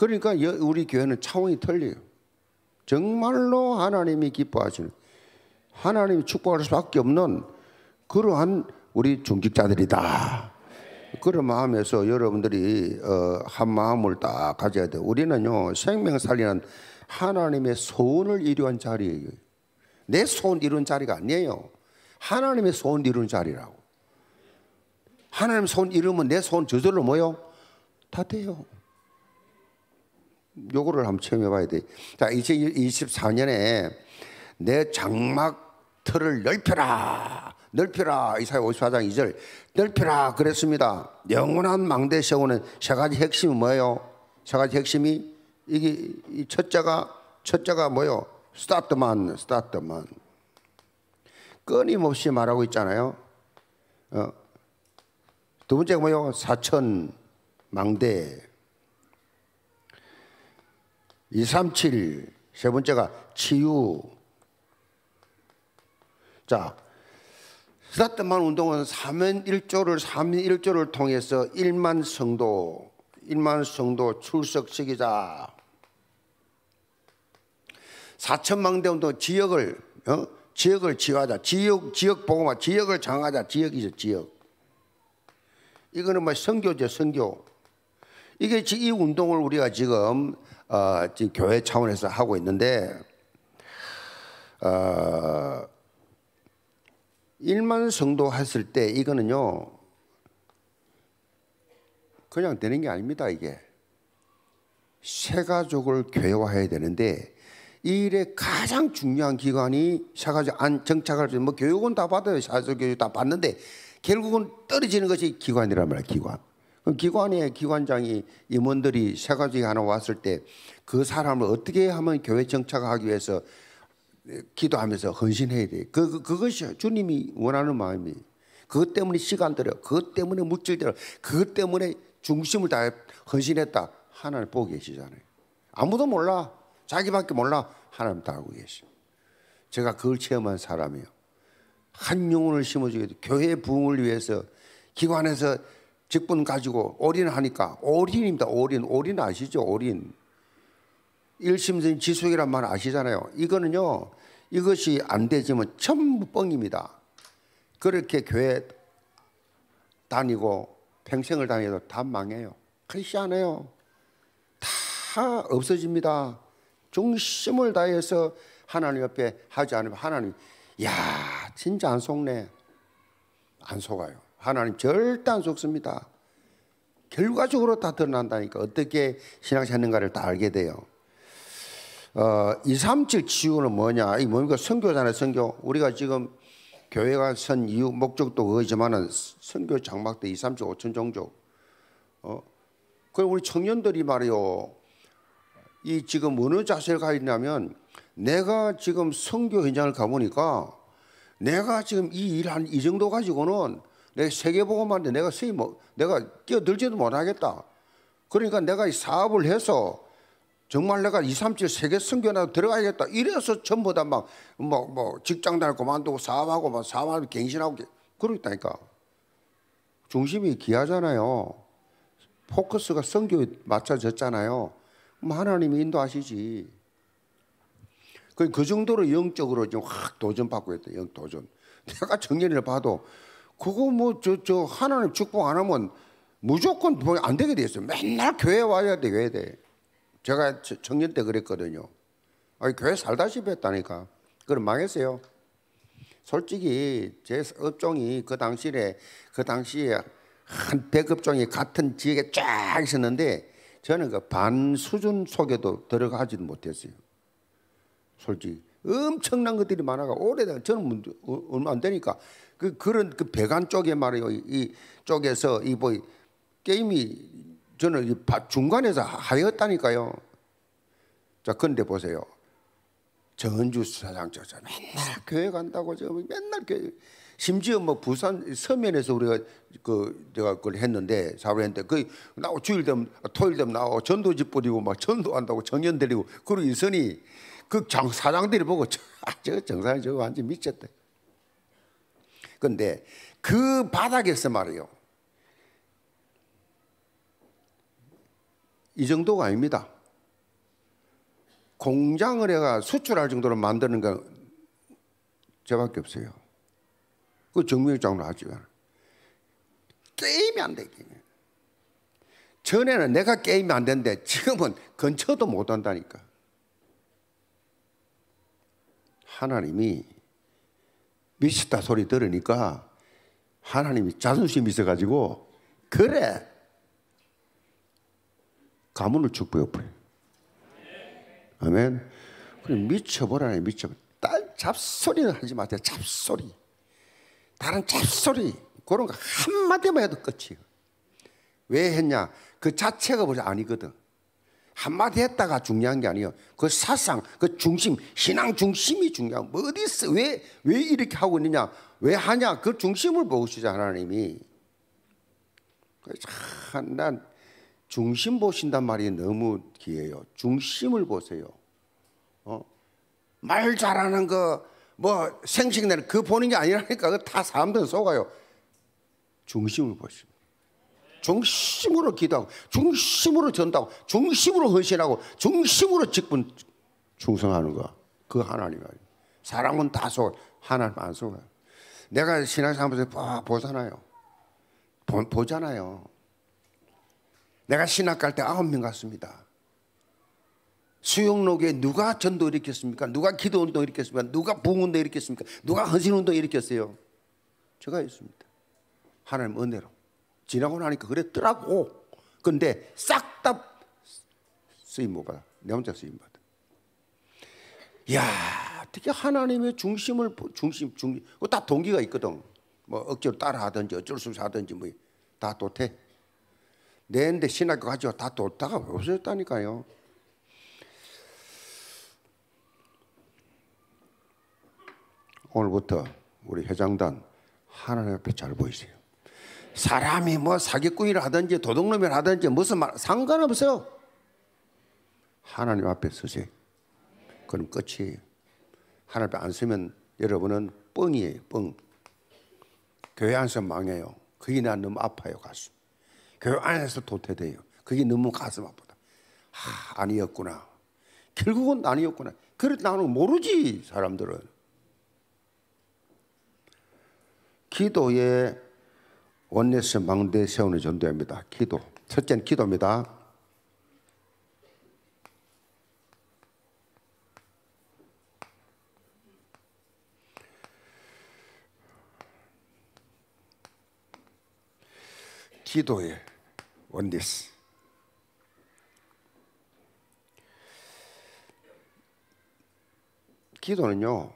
그러니까 우리 교회는 차원이 틀려요. 정말로 하나님이 기뻐하시는 하나님이 축복할 수밖에 없는 그러한 우리 중직자들이다. 그런 마음에서 여러분들이 어, 한 마음을 딱 가져야 돼요. 우리는요 생명 살리는 하나님의 소원을 이루한 자리예요. 내 소원 이룬 자리가 아니에요. 하나님의 소원 이룬 자리라고. 하나님 소원 이루면 내 소원 저절로 뭐요? 다 돼요. 요거를 한번 체험해 봐야 돼. 자, 2024년에 내 장막 틀을 넓혀라. 넓혀라. 이사야 54장 2절. 넓혀라. 그랬습니다. 영원한 망대 세우는 세 가지 핵심이 뭐예요? 세 가지 핵심이 이게 이 첫자가 첫자가 뭐요? 스타트만 스타트만 끊임없이 말하고 있잖아요. 어. 두 번째가 뭐요? 사천 망대 237. 세 번째가 치유. 자, 스타트만 운동은 3인 1조를 3인 1조를 통해서 1만 성도, 1만 성도 출석시키자. 4천망 대운동 지역을 어? 지역을 치유하자. 지역 지역 보고만 지역을 장하자. 지역이죠, 지역. 이거는 뭐 선교죠, 선교. 이게 이 운동을 우리가 지금 어, 지금 교회 차원에서 하고 있는데 어, 일만 성도 했을 때 이거는요 그냥 되는 게 아닙니다 이게 새 가족을 교회화해야 되는데 이 일의 가장 중요한 기관이 새가족안 정착할 수뭐 교육은 다 받아요 사교육 회적다 받는데 결국은 떨어지는 것이 기관이란 말이에요 기관 그 기관의 기관장이 임원들이 세 가지 하나 왔을 때 그 사람을 어떻게 하면 교회 정착하기 위해서 기도하면서 헌신해야 돼. 그, 그 그것이 주님이 원하는 마음이. 그것 때문에 시간 들여, 그것 때문에 물질 들여, 그것 때문에 중심을 다해 헌신했다. 하나님 보고 계시잖아요. 아무도 몰라. 자기밖에 몰라. 하나님 다 알고 계시. 제가 그걸 체험한 사람이요. 한 영혼을 심어주게 교회 부흥을 위해서 기관에서 직분 가지고 올인하니까 올인입니다. 올인. 올인 아시죠? 올인. 일심생 지속이란 말 아시잖아요. 이거는요. 이것이 안 되지만 전부 뻥입니다. 그렇게 교회 다니고 평생을 다녀도 다 망해요. 크리스천해요. 다 없어집니다. 중심을 다해서 하나님 옆에 하지 않으면 하나님 야 진짜 안 속네. 안 속아요. 하나님 절대 안 속습니다. 결과적으로 다 드러난다니까 어떻게 신앙생활을 다 알게 돼요. 어, 237 치유는 뭐냐? 이 뭡니까? 선교잖아요, 선교. 우리가 지금 교회가 선 이유 목적도 그거지만은 선교 장막도 237 5천 종족. 어? 그 우리 청년들이 말이요. 이 지금 어느 자세를 가 있냐면 내가 지금 선교 현장을 가 보니까 내가 지금 이 일 한 이 정도 가지고는 내가 세계보고만데 내가 수입 뭐, 내가 뛰어들지도 못하겠다. 그러니까 내가 이 사업을 해서 정말 내가 2, 3, 7 세계 선교나 들어가야겠다. 이래서 전부 다 막, 뭐, 뭐, 직장 다닐 그만두고 사업하고, 막 사업하고, 갱신하고, 그러겠다니까. 중심이 귀하잖아요 포커스가 성교에 맞춰졌잖아요. 그럼 하나님이 인도하시지. 그, 그 정도로 영적으로 좀 확 도전받고 있다. 영 도전. 내가 정년을 봐도 그거 뭐 저저 저 하나님 축복 안 하면 무조건 뭐 안 되게 돼 있어요. 맨날 교회 와야 돼, 교회 돼. 제가 청년 때 그랬거든요. 아니, 교회 살다시피 했다니까. 그럼 망했어요. 솔직히 제 업종이 그 당시에 그 당시에 한 백업종이 같은 지역에 쫙 있었는데 저는 그 반 수준 속에도 들어가지도 못했어요. 솔직히 엄청난 것들이 많아가 오래된 저는 뭐, 어, 얼마 안 되니까 그 그런 그 배관 쪽에 말이요 이 쪽에서 이뭐 게임이 저는 이 중간에서 하였다니까요. 자 근데 보세요. 전주 사장저 맨날 교회 간다고 저 맨날 교회 심지어 뭐 부산 서면에서 우리가 그 제가 그걸 했는데 사업을 했는데 그 나오 주일 되면 토일 되면 나오 전도집 뿌리고 막 전도한다고 정연 데리고 그러고 있으니 그장 사장들이 보고 저저 아, 정상이 저거 완전 미쳤다. 근데그 바닥에서 말이요. 이 정도가 아닙니다. 공장을 해가 수출할 정도로 만드는 건 저밖에 없어요. 그 정명익 장로 하지. 게임이 안 돼, 게임. 전에는 내가 게임이 안 되는데 지금은 근처도 못 한다니까. 하나님이 미쳤다 소리 들으니까 하나님이 자존심이 있어가지고 그래 가문을 축복해버려 아멘 그럼 미쳐버라니 미쳐버려 딴 잡소리는 하지 마세요 잡소리 다른 잡소리 그런 거 한마디만 해도 끝이에요 왜 했냐 그 자체가 벌써 아니거든 한마디 했다가 중요한 게 아니에요. 그 사상, 그 중심, 신앙 중심이 중요한. 뭐 어디서 왜, 왜 이렇게 하고 있느냐? 왜 하냐? 그 중심을 보시자, 하나님이. 참, 난 중심 보신단 말이 너무 귀해요. 중심을 보세요. 어? 말 잘하는 거, 뭐 생식내는 그 보는 게 아니라니까 다 사람들 속아요. 중심을 보시오. 중심으로 기도하고 중심으로 전다고 중심으로 헌신하고 중심으로 직분 충성하는 거. 그 하나님 아니 사람은 다소 하나님 안 속아요. 내가 신앙생활에서 보잖아요. 보, 보잖아요. 내가 신학 갈 때 아홉 명 갔습니다. 수영록에 누가 전도 일으켰습니까? 누가 기도 운동 일으켰습니까? 누가 부흥 운동 일으켰습니까? 누가 헌신 운동 일으켰어요? 제가 있습니다. 하나님 은혜로. 지나고 나니까 그랬더라고. 근데 싹 다 쓰임 못 받아. 내 혼자 쓰임 받아. 야, 어떻게 하나님의 중심을 중심 중심 그다 동기가 있거든. 뭐 억지로 따라하든지 어쩔 수 없이 하든지 뭐 다 도태. 내인데 신학교 가지고 다 뒀다가 없어졌다니까요. 오늘부터 우리 회장단 하나님 앞에 잘 보이세요. 사람이 뭐 사기꾼이라 든지 도둑놈이라 든지 무슨 말 상관없어요. 하나님 앞에 서세요. 그럼 끝이에요. 하나님 앞에 안 서면 여러분은 뻥이에요. 뻥. 교회 안에서 망해요. 그게 난 너무 아파요 가슴. 교회 안에서 도태돼요. 그게 너무 가슴 아프다. 하, 아니었구나. 결국은 아니었구나. 그래 나는 모르지 사람들은. 기도에 원내스 망대 세우는 전도입니다. 기도. 첫째는 기도입니다. 기도의 원리스. 기도는요,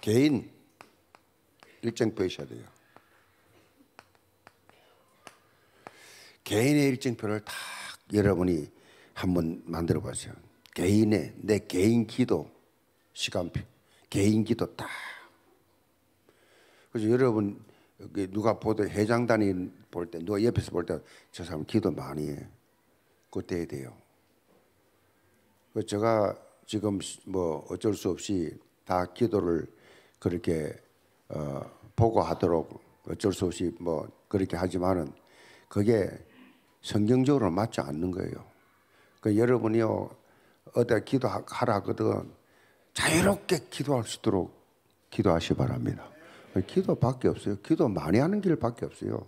개인, 일정표이셔야 돼요. 개인의 일정표를 다 여러분이 한번 만들어 보세요. 개인의 내 개인 기도 시간표, 개인 기도 딱. 그래서 여러분 그 누가 보던 해장단이 볼 때, 누가 옆에서 볼 때 저 사람 기도 많이 해. 그때 해야 돼요. 그 제가 지금 뭐 어쩔 수 없이 다 기도를 그렇게 어, 보고하도록 어쩔 수 없이 뭐 그렇게 하지만은 그게 성경적으로 맞지 않는 거예요. 그 여러분이요 어디 기도하라 거든 자유롭게 기도할 수 있도록 기도하시 바랍니다. 기도밖에 없어요. 기도 많이 하는 길밖에 없어요.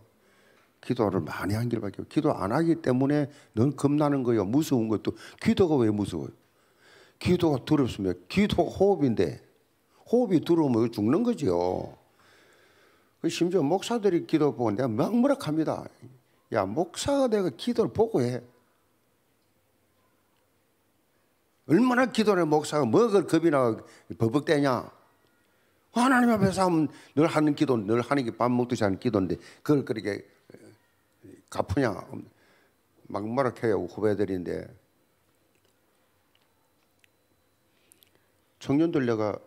기도를 많이 한 길밖에 없어요. 기도 안 하기 때문에 늘 겁나는 거예요. 무서운 것도 기도가 왜 무서워요? 기도가 두렵습니다. 기도 호흡인데 호흡이 들어오면 죽는 거죠. 그 심지어 목사들이 기도 보고 내가 막무락합니다. 야 목사가 내가 기도를 보고 해. 얼마나 기도를 목사가 먹을 겁이나 버벅대냐. 하나님 앞에서 하면 늘 하는 기도, 늘 하는 게 밥 먹듯이 하는 기도인데 그걸 그렇게 갚으냐. 막무락해요 후배들인데. 청년들 내가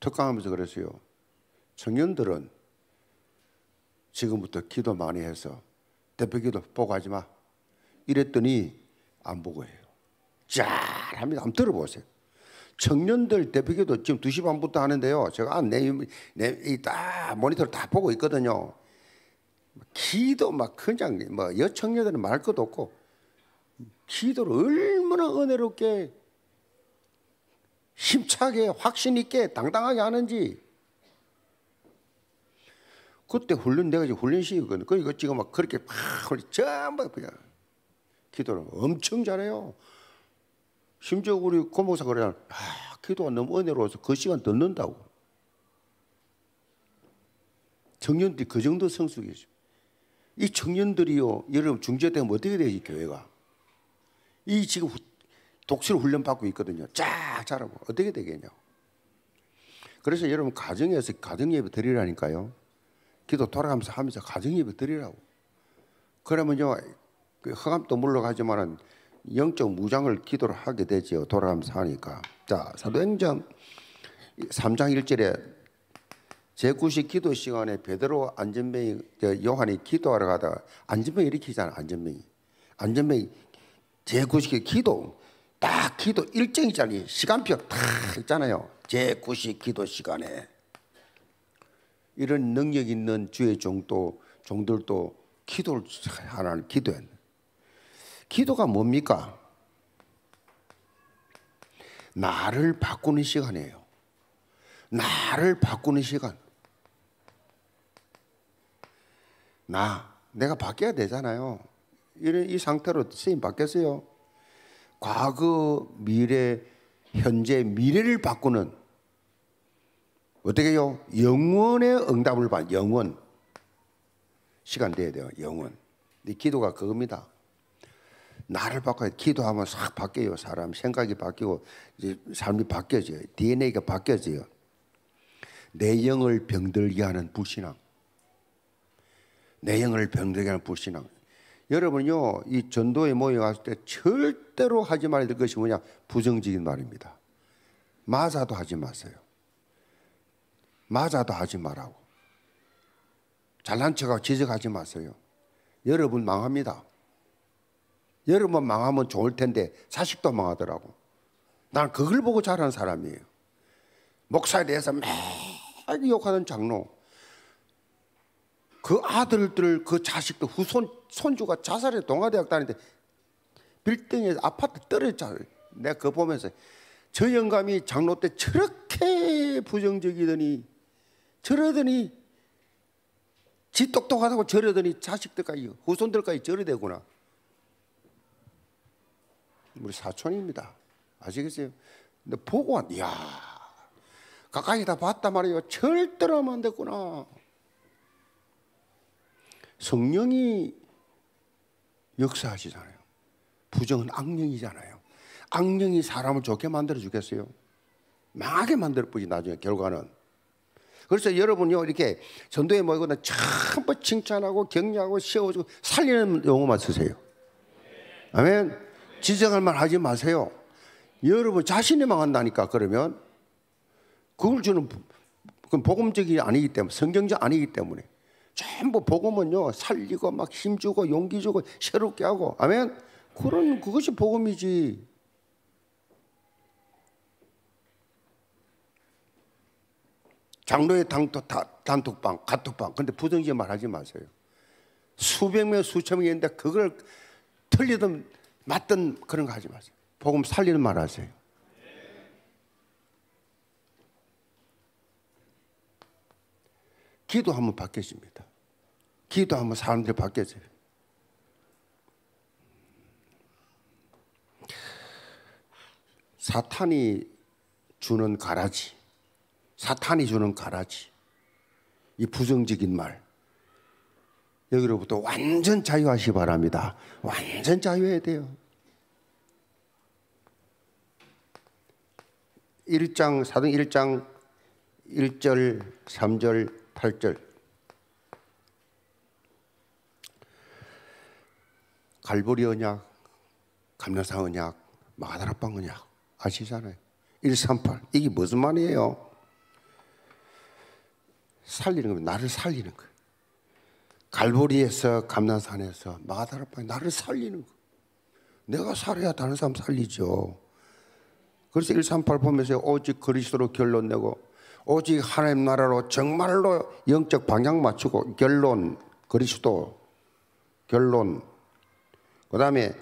특강하면서 그랬어요. 청년들은 지금부터 기도 많이 해서 대표기도 보고 하지 마. 이랬더니 안 보고 해요. 잘합니다. 한번 들어보세요. 청년들 대표기도 지금 2시 반부터 하는데요. 제가 아, 내내다 모니터를 다 보고 있거든요. 기도 막 그냥 뭐 여청년들은 말 것도 없고 기도를 얼마나 은혜롭게 힘차게 확신 있게 당당하게 하는지 그때 훈련 내가 지제 훈련시키거든. 그러니까 지금 막 그렇게 막 우리 전부 그냥 기도를 엄청 잘해요. 심지어 우리 고목사 그래, 아, 기도가 너무 은혜로워서 그 시간 듣는다고. 청년들이 그 정도 성숙이죠. 이 청년들이요, 여러분 중재 때면 어떻게 되지 교회가? 이 지금 독실 훈련 받고 있거든요. 쫙 자라고 어떻게 되겠냐? 그래서 여러분 가정에서 가정 예배 드리라니까요. 기도 돌아가면서 하면서 가정 예배 드리라고. 그러면요 그 허감도 물러가지만은 영적 무장을 기도를 하게 되지요. 돌아가면서 하니까. 자 사도행전 3장 1절에 제9시 기도 시간에 베드로 안전병이 요한이 기도하러 가다가 안전병 일으키잖아 안전병이 안전병이 제9시 기도 딱 기도 일정이잖아요. 시간표 딱 있잖아요. 제9시 기도 시간에. 이런 능력 있는 주의 종도, 종들도 기도를 하나를 기도했네. 기도가 뭡니까? 나를 바꾸는 시간이에요. 나를 바꾸는 시간. 나, 내가 바뀌어야 되잖아요. 이런, 이 상태로 스님 바뀌었어요 과거, 미래, 현재, 미래를 바꾸는 어떻게 요 영원의 응답을 받 영원 시간 돼야 돼요. 영원. 네 기도가 그겁니다. 나를 바꿔야 기도하면 싹 바뀌어요. 사람 생각이 바뀌고 이제 삶이 바뀌어져요. DNA가 바뀌어져요. 내 영을 병들게 하는 불신앙. 내 영을 병들게 하는 불신앙. 여러분요 이 전도에 모여갔을 때 절대로 하지 말아야 될 것이 뭐냐 부정적인 말입니다. 맞아도 하지 마세요. 맞아도 하지 말라고. 잘난 척하고 지적하지 마세요. 여러분 망합니다. 여러분 망하면 좋을 텐데 사식도 망하더라고. 난 그걸 보고 자란 사람이에요. 목사에 대해서 막 욕하는 장로. 그 아들들 그 자식들 후손 손주가 자살해 동아대학 다니는데 빌딩에 서 아파트 떨어졌잖아요. 내가 그거 보면서 저 영감이 장로 때 저렇게 부정적이더니 저러더니 지 똑똑하다고 저러더니 자식들까지 후손들까지 저러대구나. 우리 사촌입니다. 아시겠어요? 근데 보고 왔, 이야, 가까이 다 봤단 말이에요. 절대로 하면 안 됐구나. 성령이 역사하시잖아요. 부정은 악령이잖아요. 악령이 사람을 좋게 만들어 주겠어요? 망하게 만들어 뿌지 나중에 결과는. 그래서 여러분요 이렇게 전도에 모이거나 뭐 전부 뭐 칭찬하고 격려하고 세워주고 살리는 용어만 쓰세요. 아멘. 지적할 말 하지 마세요. 여러분 자신이 망한다니까 그러면 그걸 주는 그건 복음적이 아니기 때문에 성경적 아니기 때문에 전부 복음은요 살리고 막 힘주고 용기 주고 새롭게 하고 아멘 그런 그것이 복음이지 장로의 단톡, 단톡방 카톡방 근데 부정지 말하지 마세요 수백 명 수천 명이있는데 그걸 틀리든 맞든 그런 거 하지 마세요 복음 살리는 말 하세요 기도하면 바뀌어집니다. 기도하면 사람들이 바뀌어져요. 사탄이 주는 가라지. 사탄이 주는 가라지. 이 부정적인 말. 여기로부터 완전 자유하시기 바랍니다. 완전 자유해야 돼요. 1장, 사등 1장 1절, 3절, 8절. 갈보리 언약, 감나사 언약, 마가다라방 언약 아시잖아요. 138 이게 무슨 말이에요? 살리는 겁니다. 나를 살리는 거예요. 갈보리에서 감난산에서 마가다라방에 나를 살리는 거. 내가 살아야 다른 사람 살리죠. 그래서 138 보면서 오직 그리스도로 결론 내고 오직 하나님 나라로 정말로 영적 방향 맞추고 결론 그리스도 결론 그 다음에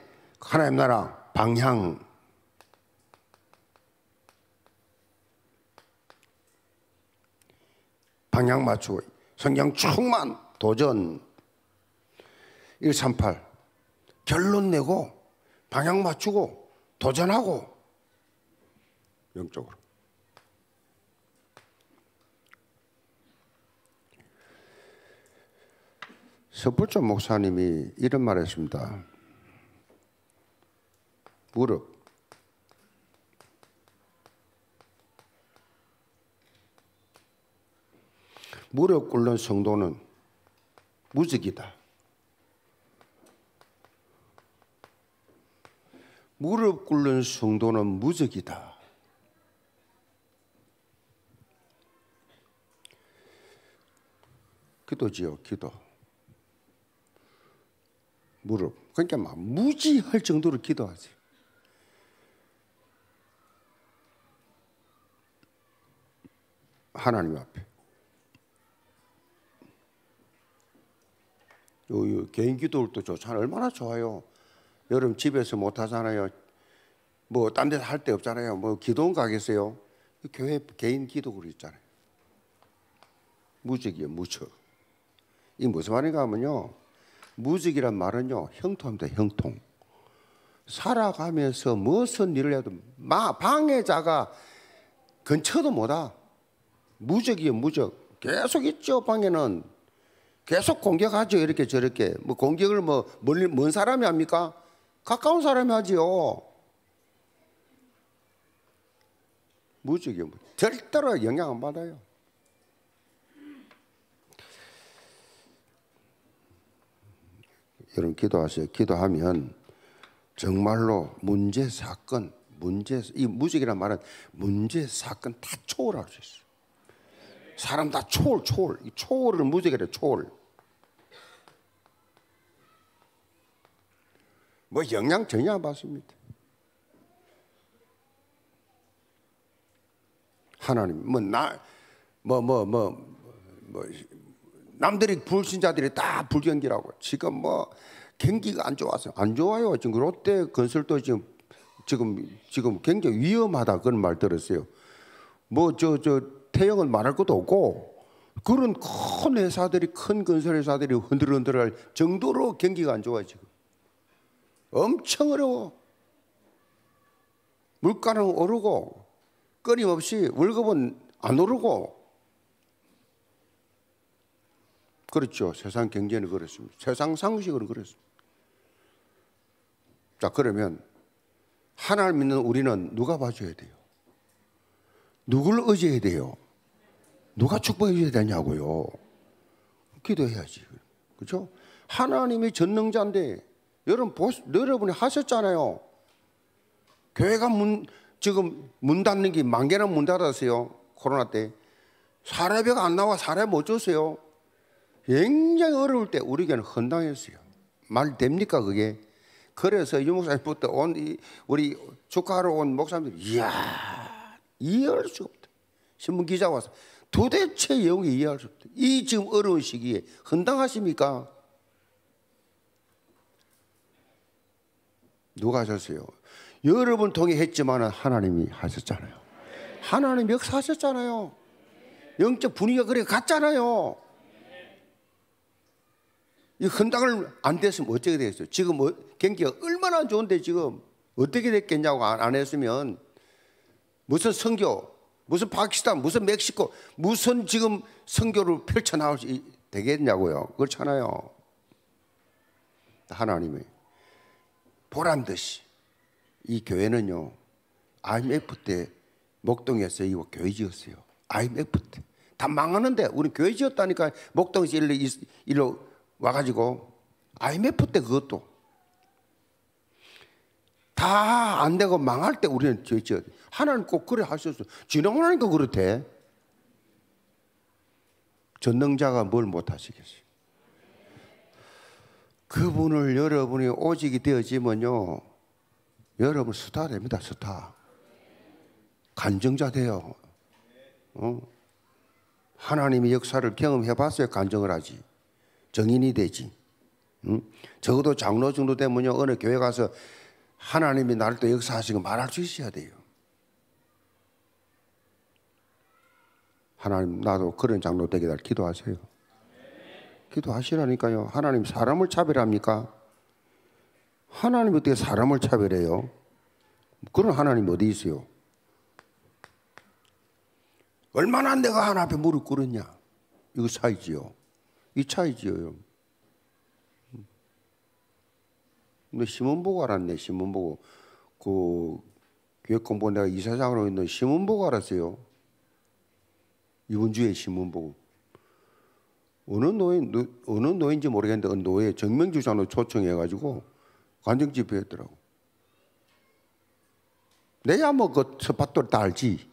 하나님 나라 방향. 방향 맞추고 성경 충만 도전 138 결론 내고 방향 맞추고 도전하고 영적으로 서불조 목사님이 이런 말을 했습니다. 무릎. 무릎 꿇는 성도는 무직이다. 무릎 꿇는 성도는 무적이다. 기도지요, 기도. 무릎. 그러니까 막 무지할 정도로 기도하지. 하나님 앞에. 요, 개인 기도를도 좋잖아. 얼마나 좋아요. 여름 집에서 못 하잖아요. 뭐, 딴 데서 할 데 없잖아요. 뭐, 기도원 가겠어요. 교회 개인 기도그 있잖아요. 무적이에요, 무적. 이 무슨 말인가 하면요. 무적이란 말은요, 형통입니다, 형통. 살아가면서 무슨 일을 해도 마, 방해자가 근처도 못 와. 무적이요 무적. 계속 있죠 방에는 계속 공격하죠 이렇게 저렇게 뭐 공격을 뭐 멀리 먼 사람이 합니까? 가까운 사람이 하지요. 무적이요 무적. 절대로 영향 안 받아요. 여러분 기도하세요. 기도하면 정말로 문제 사건 문제 이 무적이란 말은 문제 사건 다 초월할 수 있어요. 사람 다 초월, 초월. 초월을 무지개래, 초월. 뭐 영향 전혀 안 받습니다. 하나님, 뭐 나, 뭐, 뭐, 뭐, 뭐, 남들이 불신자들이 다 불경기라고. 지금 뭐 경기가 안 좋아서 안 좋아요. 지금 롯데 건설도 지금 지금 지금 굉장히 위험하다 그런 말 들었어요. 뭐저저 태형은 말할 것도 없고 그런 큰 회사들이 큰 건설회사들이 흔들흔들할 정도로 경기가 안 좋아 지금 엄청 어려워 물가는 오르고 끊임없이 월급은 안 오르고 그렇죠 세상 경제는 그렇습니다 세상 상식은 그렇습니다 자 그러면 하나님 믿는 우리는 누가 봐줘야 돼요 누굴 의지해야 돼요 누가 축복해 줘야 되냐고요. 기도해야지. 그죠? 하나님이 전능자인데 여러분 보스, 여러분이 하셨잖아요. 교회가 문 지금 문 닫는 게만 개는 문 닫았어요. 코로나 때 사례벽 안 나와 사례 못 줬어요. 굉장히 어려울 때 우리 교회는 헌당했어요. 말 됩니까 그게? 그래서 유목사님부터 온 우리 축하하러 온 목사님들 이야 이해할 수 없다. 신문 기자 와서 도대체 영이 이해할 수 없다. 이 지금 어려운 시기에 헌당하십니까? 누가 하셨어요? 여러분 통해 했지만 하나님이 하셨잖아요. 하나님 역사하셨잖아요. 영적 분위기가 그래 갔잖아요. 이 헌당을 안 됐으면 어떻게 되겠어요? 지금 뭐 경기가 얼마나 좋은데 지금 어떻게 됐겠냐고 안, 했으면 무슨 성교 무슨 파키스탄, 무슨 멕시코, 무슨 지금 선교를 펼쳐나올 수 되겠냐고요. 그렇잖아요. 하나님이 보란 듯이 이 교회는요. IMF 때 목동에서 이거 교회 지었어요. IMF 때. 다 망하는데 우리 교회 지었다니까 목동에서 일로, 일로 와가지고 IMF 때 그것도 다 안 되고 망할 때 우리는 교회 지었어요. 하나님 꼭 그래 하셨어. 지나고 나니까 그렇대. 전능자가 뭘 못하시겠어요? 그분을 여러분이 오직이 되어지면요, 여러분 스타 됩니다, 스타. 간증자 돼요. 어? 하나님의 역사를 경험해 봤어요, 간증을 하지. 정인이 되지. 응? 적어도 장로 정도 되면요, 어느 교회 가서 하나님이 나를 또 역사하시고 말할 수 있어야 돼요. 하나님 나도 그런 장로 되게 달 기도하세요. 기도하시라니까요. 하나님 사람을 차별합니까? 하나님 어떻게 사람을 차별해요? 그런 하나님 어디 있어요? 얼마나 내가 하나 앞에 무릎 꿇었냐? 이거 차이지요. 이 차이지요. 근데 신문 보고 알았네. 신문 보고 그 교육 공부 내가 이사장으로 있는 신문 보고 알았어요. 이번 주에 신문 보고 어느 노인 노, 어느 노인지 모르겠는데 어느 그 노예 정명주 사로 초청해 가지고 관정 집회했더라고. 내야 뭐그 스팟도 다 알지.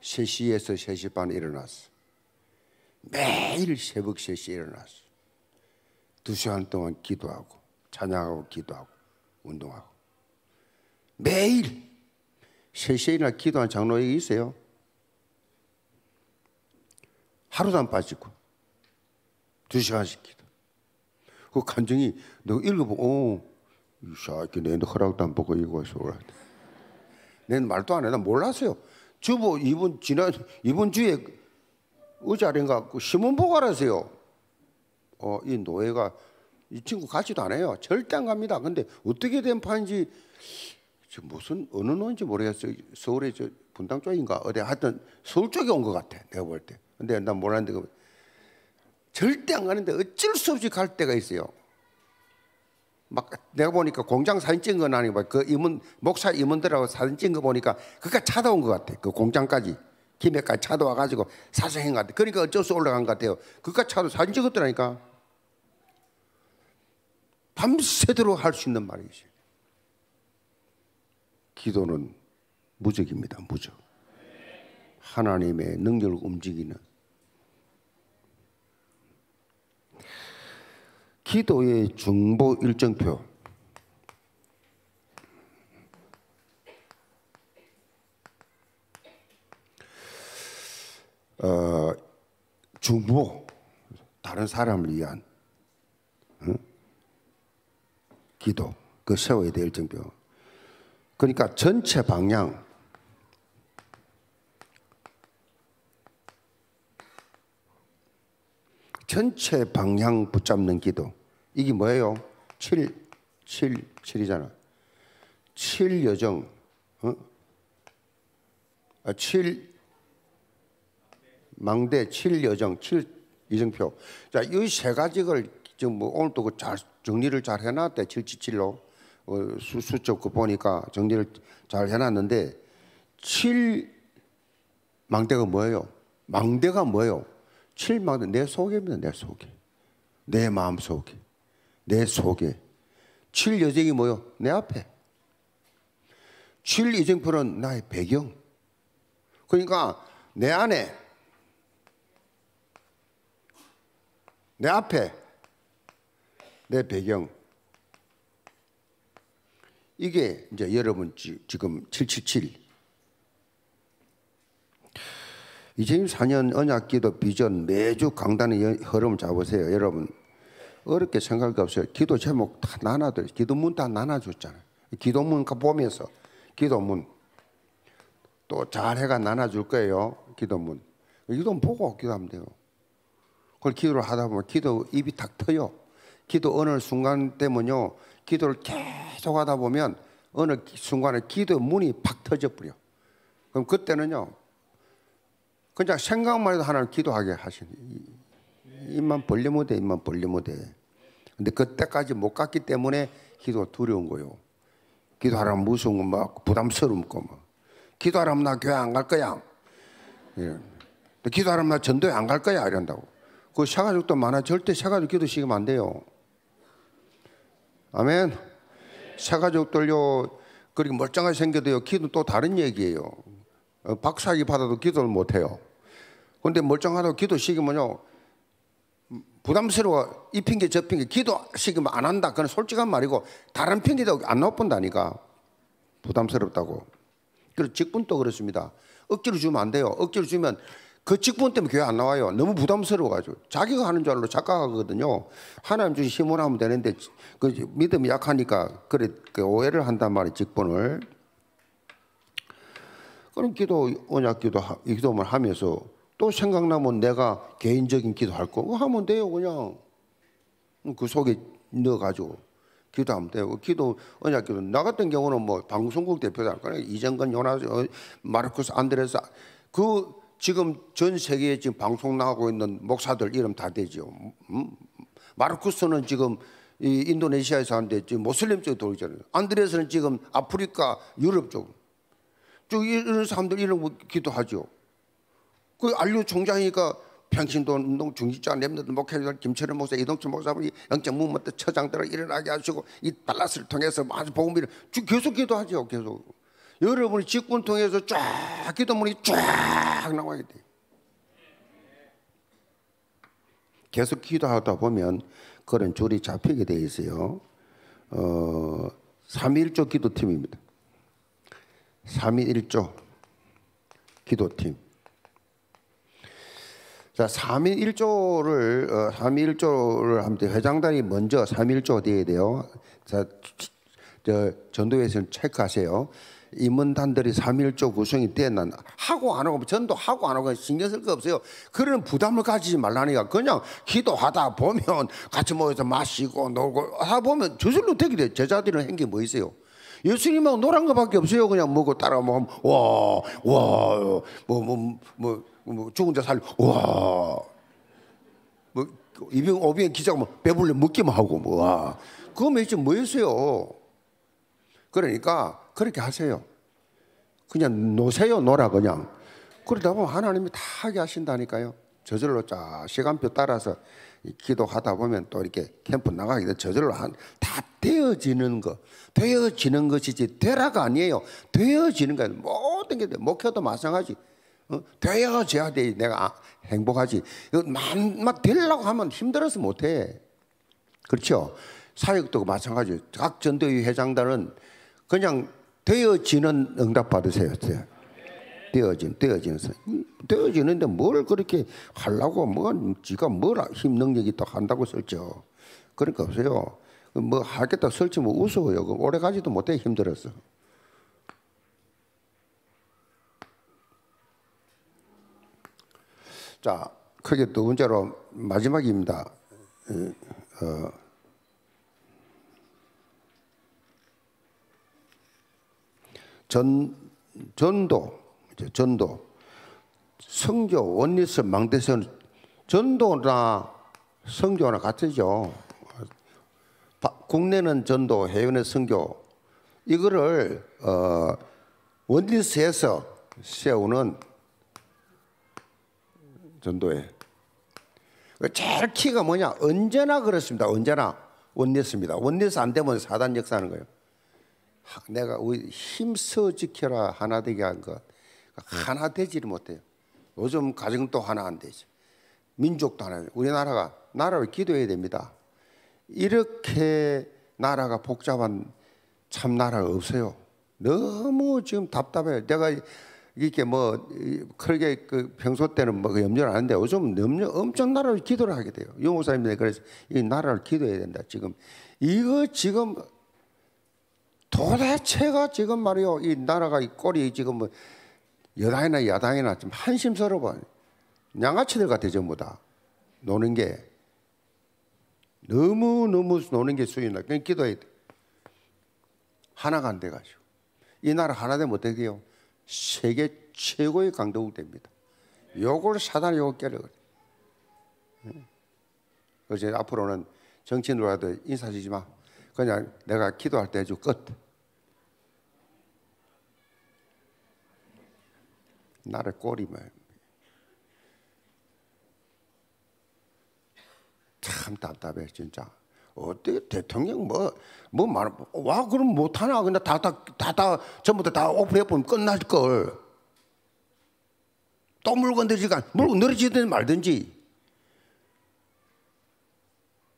3시에서 3시 반에 일어났어. 매일 새벽 3시에 일어났어. 두시간 동안 기도하고 찬양하고 기도하고 운동하고 매일 3시에 일어나 기도한 장로에게 있어요. 하루도 안 빠지고 두 시간씩 기도. 그 간증이 너 읽어보고 이 새끼 내는 허락도 안 보고 이거 해서 오라. 내 말도 안 해. 나 몰랐어요. 저부 이번 지난 이번 주에 의자아닌가그 신문 보고 하았어요 어, 이 노예가 이 친구 가지도 않아요. 절대 안 갑니다. 근데 어떻게 된 판인지 무슨 어느 노인지 모르겠어요. 서울의저 분당 쪽인가 어디 하여튼 서울 쪽에 온 것 같아. 내가 볼 때. 근데 난 몰랐는데 그 절대 안 가는데 어쩔 수 없이 갈 때가 있어요. 막 내가 보니까 공장 사진 찍은 건 아니고 그 임원 목사 임원들하고 사진 찍은 거 보니까 그가 찾아온것 같아. 그 공장까지 김해까지 찾아 와가지고 사생한 것 같아. 그러니까 어쩔 수 올라간 것 같아요. 그가 차도 사진 찍었더라니까. 밤새도록 할 수 있는 말이지. 기도는 무적입니다. 무적. 하나님의 능력을 움직이는 기도의 중보 일정표. 어, 중보, 다른 사람을 위한 어? 기도, 그 세워야 될 일정표. 그러니까 전체 방향, 전체 방향 붙잡는 기도. 이게 뭐예요? 7, 7, 7이잖아. 7 여정, 어? 아, 7 망대, 7 여정, 7 이정표. 자, 이 세 가지를 지금 뭐 오늘 또그잘 정리를 잘 해놨대. 777로. 어, 수, 수첩 그 보니까 정리를 잘 해놨는데 7 망대가 뭐예요? 망대가 뭐예요? 7망대 내 속입니다. 내 속에. 내 마음 속에. 내 속에. 7 여정이 뭐요? 내 앞에. 칠 이정표는 나의 배경. 그러니까 내 안에, 내 앞에, 내 배경. 이게 이제 여러분 지금 777. 2024년 언약기도 비전 매주 강단의 흐름 잡으세요, 여러분. 어렵게 생각할 게 없어요. 기도 제목 다 나눠들, 기도문 다 나눠줬잖아요. 기도문 보면서 기도문 또 잘해가 나눠줄 거예요. 기도문 기도문 보고 기도하면 돼요. 그걸 기도를 하다 보면 기도 입이 탁 터요. 기도 어느 순간 되면요, 기도를 계속 하다 보면 어느 순간에 기도 문이 팍 터져 버려. 그럼 그때는요, 그냥 생각만 해도 하나님 기도하게 하시니 입만 벌리면 돼, 입만 벌리면 돼. 근데 그때까지 못 갔기 때문에 기도 두려운 거요. 기도하라면 무서운 거 막 부담스러운 거 막. 기도하라면 나 교회 안 갈 거야. 예. 기도하라면 나 전도에 안 갈 거야. 이런다고. 그샤가족도 많아. 절대 샤가족 기도 시키면 안 돼요. 아멘. 샤가족들요 그리고 멀쩡하게 생겨도요. 기도 또 다른 얘기예요. 어, 박사학위 받아도 기도를 못 해요. 근데 멀쩡하다고 기도 시키면요. 부담스러워 이 핑계 저 핑계 기도시키면 안 한다 그건 솔직한 말이고 다른 핑계도 안 나쁜다니까 부담스럽다고 그리고 직분도 그렇습니다 억지로 주면 안 돼요 억지로 주면 그 직분 때문에 교회 안 나와요 너무 부담스러워가지고 자기가 하는 줄 알고 착각하거든요 하나님 주신 힘으로 하면 되는데 그 믿음이 약하니까 그래 그 오해를 한단 말이에요 직분을 그럼 기도 언약 기도 기도만 하면서 또 생각나면 내가 개인적인 기도할 거고 하면 돼요 그냥 그 속에 넣어가지고 기도하면 돼요. 그 기도 언약 기도 나 같은 경우는 뭐 방송국 대표도 할 거예요. 이정근 요나 어, 마르코스 안드레스 그 지금 전 세계에 지금 방송 나가고 있는 목사들 이름 다 되죠. 음? 음. 마르쿠스는 지금 이 인도네시아에 사는데 지금 모슬림 쪽에 돌잖아요. 리 안드레스는 지금 아프리카 유럽 쪽. 쭉 이런 사람들 이름 기도하죠. 그알류 총장이니까 평신도 운동 중지자 렘넌트 목회자 김철현 목사 이동철 목사분리 영적 무문트 처장들을 일어나게 하시고 이 달라스를 통해서 아주 복음을 쭉 계속 기도하죠 계속 여러분이 직분 통해서 쫙 기도문이 쫙 나와야 돼요 계속 기도하다 보면 그런 줄이 잡히게 돼 있어요 어, 3.1조 기도팀입니다 3.1조 기도팀 자, 3일 1조를, 어, 3일 1조를 하면 회장단이 먼저 3일 1조 돼야 돼요. 자, 저, 전도회에서는 체크하세요. 임원단들이 3일조 구성이 되었나 하고 안 하고 전도하고 안 하고 신경 쓸 거 없어요. 그런 부담을 가지지 말라니까 그냥 기도하다 보면 같이 모여서 마시고 놀고 하다 보면 저절로 되게 돼요. 제자들은 한게뭐 있어요? 예수님하고 노란 거밖에 없어요. 그냥 먹고 따라 먹으면 와, 와, 뭐, 뭐, 뭐, 뭐 죽은 자 살려. 와. 뭐 이병 오병 기자가 뭐 배불러 먹기만 하고 뭐 와. 그거 매주 뭐였어요? 그러니까 그렇게 하세요. 그냥 노세요, 놀아 그냥. 그러다 보면 하나님이 다 하게 하신다니까요. 저절로 자 시간표 따라서 기도하다 보면 또 이렇게 캠프 나가게 돼 저절로 한다 되어지는 거 되어지는 것이지 되라가 아니에요 되어지는 거예요 모든 게 목회도 마찬가지 어? 돼야 돼야 돼. 내가 아, 행복하지. 이거 막 되려고 하면 힘들어서 못해. 그렇죠? 사역도 마찬가지. 각 전도위 회장단은 그냥 되어지는 응답 받으세요. 네. 되어진, 되어지는, 음, 되어지는데 뭘 그렇게 하려고, 뭐, 지가 뭘 힘 능력이 또 한다고 쓸죠. 그러니까 없어요. 뭐 하겠다 설치 뭐 우스워요. 그 오래 가지도 못해 힘들어서. 자, 크게 두 번째로 마지막입니다. 어, 어. 전, 전도, 이제 전도. 성조, 원리스, 망대선, 전도나 성교나 같으죠. 국내는 전도, 해외는 성교. 이거를, 어, 원리스에서 세우는 전도회. 그 제일 키가 뭐냐? 언제나 그렇습니다. 언제나 원내스니다 원내스 안 되면 사단 역사하는 거예요. 내가 우리 힘써 지켜라 하나 되게 한 것. 그러니까 하나 되지를 못해요. 요즘 가정도 하나 안 되지. 민족도 하나. 우리나라가 나라를 기도해야 됩니다. 이렇게 나라가 복잡한 참 나라가 없어요. 너무 지금 답답해요. 내가 이게 렇뭐 크게 그 평소 때는 뭐 그 염려를 하는데 요즘 염려 엄청 나라를 기도를 하게 돼요. 용호사님들 그래서 이 나라를 기도해야 된다. 지금 이거 지금 도대체가 지금 말이요 이 나라가 이 꼴이 지금 뭐 여당이나 야당이나 좀 한심스러워. 양아치들 같아 전부 다 노는 게 너무 너무 노는 게 수인다. 그냥 기도해야 돼. 하나가 안 돼가지고 이 나라 하나 되면 어떻게 돼요? 세계 최고의 강도국됩니다 요걸 사단이 요걸 깨려고 그 그래서 예. 앞으로는 정치인으로 하도 인사지지 마. 그냥 내가 기도할 때해주 끝. 나를 꼬리면 참 답답해 진짜. 어떻게 대통령 뭐, 뭐 말, 와, 그럼 못하나. 근데 다, 다, 다, 다, 전부 다, 다 오픈해보면 끝날걸. 또 물건 들지가, 물건 늘어지든 말든지.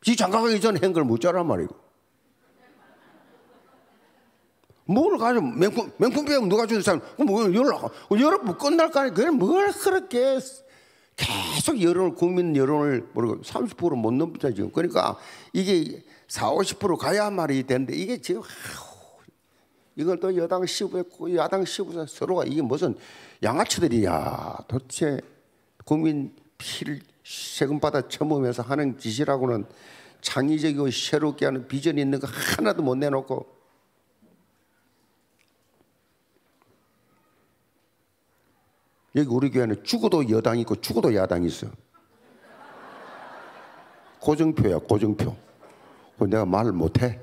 지 장가가기 전에 한 걸못 자란 말이고. 뭘가져고 명품, 명품 비용 누가 주는 사람, 뭐 연락, 여러분 뭐 끝날 거아니 그래, 뭘 그렇게 계속 여론을 국민 여론을 모르고 30%못 넘자 지금. 그러니까 이게 4, 50% 가야말이 되는데 이게 지금 아우, 이걸 또 여당 시부했고 야당 시부서 서로가 이게 무슨 양아치들이야. 도대체 국민 피를 세금 받아 처먹으면서 하는 짓이라고는 창의적이고 새롭게 하는 비전이 있는 거 하나도 못 내놓고 여기 우리 교회는 죽어도 여당 있고 죽어도 야당 있어. 고정표야, 고정표. 내가 말을 못해.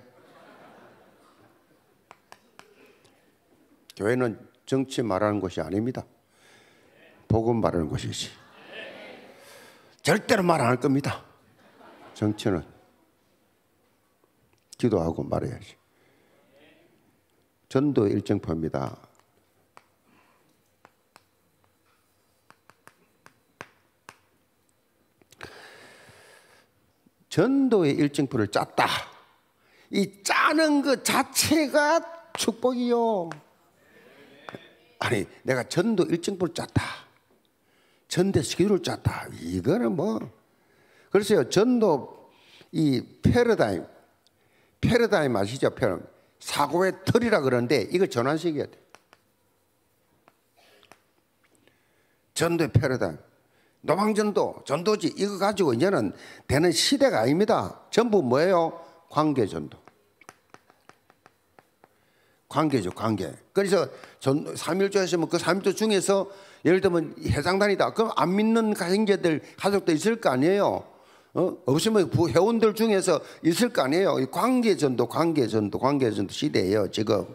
교회는 정치 말하는 것이 아닙니다. 복음 말하는 것이지. 절대로 말 안 할 겁니다. 정치는 기도하고 말해야지. 전도 일정표입니다. 전도의 일정표를 짰다. 이 짜는 것 그 자체가 축복이요. 아니, 내가 전도 일정표를 짰다. 전대 스케줄을 짰다. 이거는 뭐. 글쎄요, 전도 이 패러다임, 패러다임 아시죠? 패러 사고의 틀이라 그러는데 이걸 전환시켜야 돼. 전도의 패러다임. 노방전도, 전도지 이거 가지고 이제는 되는 시대가 아닙니다. 전부 뭐예요? 관계전도. 관계죠, 관계. 그래서 전 3일조에서 면그 3일조 중에서 예를 들면 해상단이다. 그럼 안 믿는 가행제들 가족도 있을 거 아니에요. 어? 없으면 그 회원들 중에서 있을 거 아니에요. 관계전도, 관계전도, 관계전도 시대예요, 지금.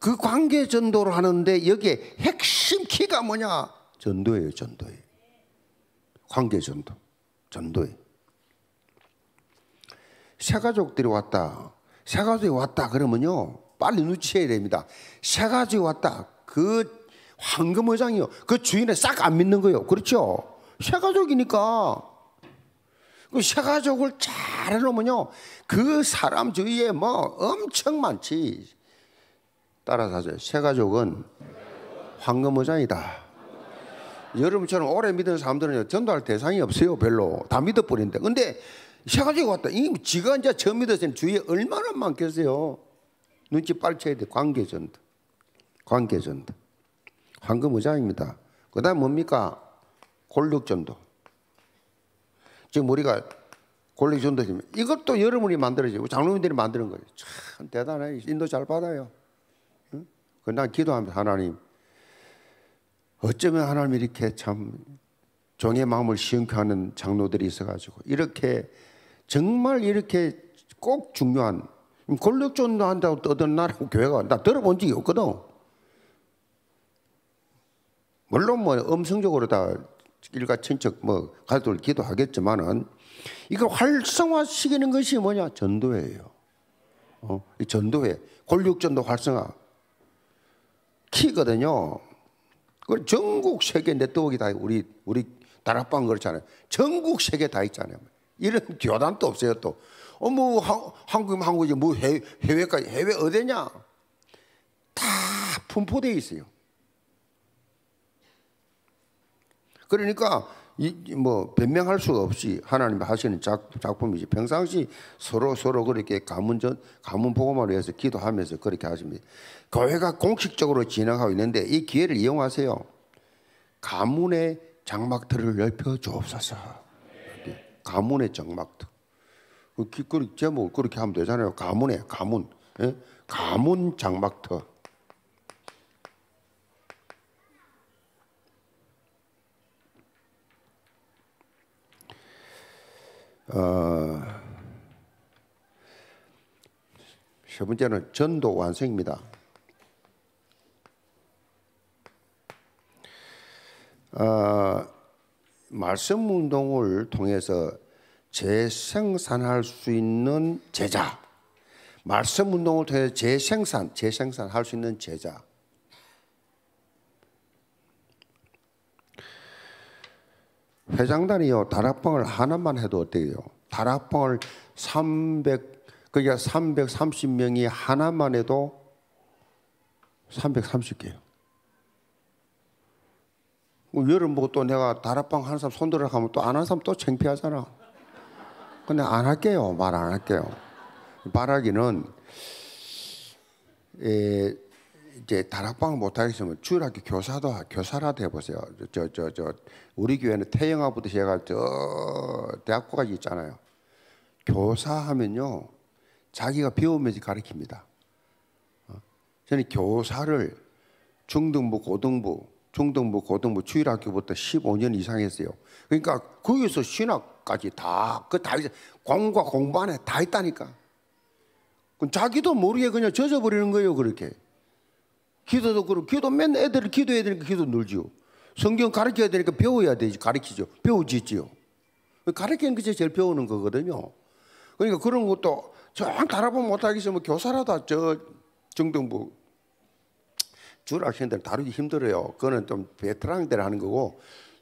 그 관계전도를 하는데 여기에 핵심 키가 뭐냐? 전도예요, 전도예요. 관계 전도, 전도에. 새가족들이 왔다. 새가족이 왔다 그러면요. 빨리 눈치해야 됩니다. 새가족이 왔다. 그 황금어장이요. 그 주인을 싹 안 믿는 거예요. 그렇죠? 새가족이니까. 그 새가족을 잘 해놓으면요. 그 사람 주위에 뭐 엄청 많지. 따라서 하세요. 새가족은 황금어장이다. 여러분처럼 오래 믿은 사람들은 전도할 대상이 없어요. 별로 다 믿어버린다. 근데 새 가지고 왔다. 이 지가 이제 처음 믿었으니 주위에 얼마나 많겠어요. 눈치 빨쳐야 돼. 관계 전도. 관계 전도. 황금 의장입니다. 그 다음 뭡니까? 권력 전도. 지금 우리가 권력 전도지니 이것도 여러분이 만들어지고 장로님들이 만드는 거예요. 참대단해 인도 잘 받아요. 응? 그난 기도합니다 하나님 어쩌면 하나님이 렇게참 종의 마음을 시원케 하는 장로들이 있어가지고 이렇게 정말 이렇게 꼭 중요한 권력전도 한다고 떠든 나라고 교회가 나 들어본 적이 없거든. 물론 뭐 음성적으로 다 일가 친척 뭐 가족들 기도하겠지만은 이거 활성화시키는 것이 뭐냐 전도회예요. 어? 이 전도회 권력전도 활성화 키거든요. 그걸 전국 세계 네트워크 다 우리 우리 다락방 그렇잖아요. 전국 세계 다 있잖아요. 이런 교단도 없어요 또. 어뭐 한국이 한국이지 뭐 해외, 해외까지 해외 어디냐? 다 분포돼 있어요. 그러니까 이뭐 변명할 수가 없이 하나님 하시는 작, 작품이지 평상시 서로 서로 그렇게 가문 전 가문 보고만 위 해서 기도하면서 그렇게 하십니다. 교회가 공식적으로 진행하고 있는데 이 기회를 이용하세요. 가문의 장막들을 넓혀 주옵소서. 예, 가문의 장막들. 그, 그 제목 그렇게 하면 되잖아요. 가문의 가문, 예? 가문 장막터. 어, 세 번째는 전도 완성입니다. 어, 말씀 운동을 통해서 재생산할 수 있는 제자, 말씀 운동을 통해 재생산, 재생산할 수 있는 제자. 회장단이요 다락방을 하나만 해도 어때요? 다락방을 300 그러니까 330명이 하나만 해도 330개요. 여름 뭐 보고 또 내가 다락방 하는 사람 손들어 가면 또 안 하는 사람 또 창피하잖아. 근데 안 할게요. 말 안 할게요. 말하기는 에, 이제 다락방 못 하겠으면 주일학교 교사도 교사라도 해보세요. 저 저 저 우리 교회는 태영아부터 시작할 저 대학교까지 있잖아요. 교사하면요 자기가 배우면서 가르칩니다. 어? 저는 교사를 중등부, 고등부 중등부, 고등부, 주일학교부터 15년 이상 했어요. 그러니까 거기서 신학까지 다, 그 다, 이제 공과 공부 안에 다 있다니까. 그 자기도 모르게 그냥 젖어버리는 거예요, 그렇게. 기도도 그렇고, 기도 맨 애들을 기도해야 되니까 기도 늘지요. 성경 가르쳐야 되니까 배워야 되지, 가르치죠. 배우지지요. 가르치는 것이 제일 배우는 거거든요. 그러니까 그런 것도 정 알아보면 못하겠으뭐 교사라도 저 중등부, 중학생들 다루기 힘들어요. 그거는 좀 베테랑들 하는 거고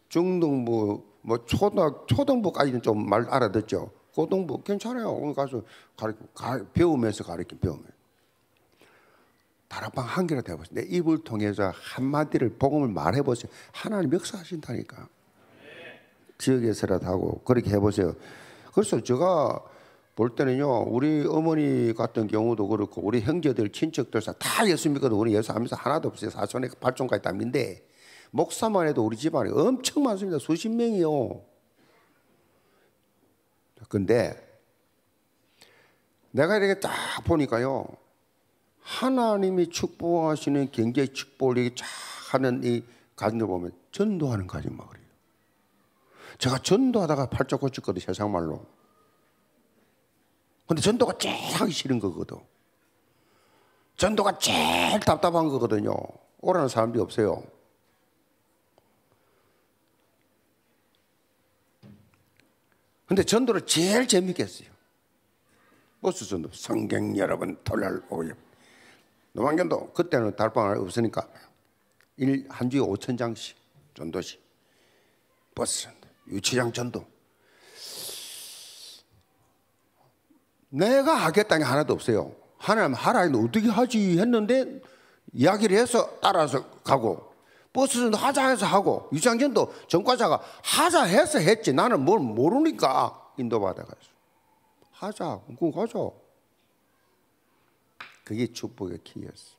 중등부 뭐 초등 초등부까지는 좀 말 알아듣죠. 고등부 괜찮아요. 오늘 가서 가르 가, 배우면서 가르침 배우면 다락방 한 개로 되어보세요. 내 입을 통해서 한 마디를 복음을 말해보세요. 하나님 역사하신다니까. 네. 지역에서라도 하고 그렇게 해보세요. 그래서 제가 볼 때는요, 우리 어머니 같은 경우도 그렇고, 우리 형제들, 친척들 다 예수 믿거든. 우리 예수 하면서 하나도 없어요. 사촌에 발전까지 담인데, 목사만 해도 우리 집안에 엄청 많습니다. 수십 명이요. 근데, 내가 이렇게 딱 보니까요, 하나님이 축복하시는 경제 축복을 이렇게 쫙 하는 이 가정들 보면, 전도하는 가정 말이에요. 제가 전도하다가 팔짝 고쳤거든, 세상 말로. 근데 전도가 제일 하기 싫은 거거든. 전도가 제일 답답한 거거든요. 오라는 사람들이 없어요. 근데 전도를 제일 재밌게 했어요. 버스 전도, 성경 여러분 토요일 오염. 노만견도 그때는 달방 을 없으니까 일, 한 주에 5천 장씩 전도시. 버스 전도, 유치장 전도. 내가 하겠다는 게 하나도 없어요. 하나님 하라 했는데 어떻게 하지 했는데 이야기를 해서 따라서 가고 버스는 하자 해서 하고 유장전도 전과자가 하자 해서 했지 나는 뭘 모르니까 인도받아가지고 하자 그거 뭐 가자 그게 축복의 키였어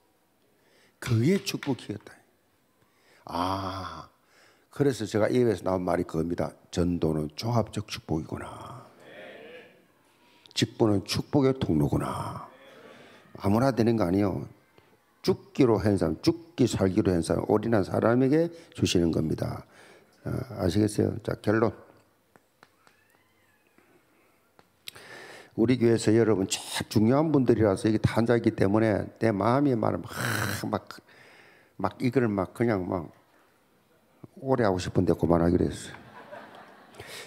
그게 축복 키였다 아 그래서 제가 입에서 나온 말이 그겁니다 전도는 종합적 축복이구나 직분은 축복의 통로구나. 아무나 되는 거 아니에요. 죽기로 한 사람, 죽기 살기로 한 사람, 올인한 사람에게 주시는 겁니다. 아, 아시겠어요? 자, 결론. 우리 교회에서 여러분 참 중요한 분들이라서 이게 단자이기 때문에 내 마음이 막, 막, 막 이걸 막 그냥 막 오래 하고 싶은데 그만하기로 했어요.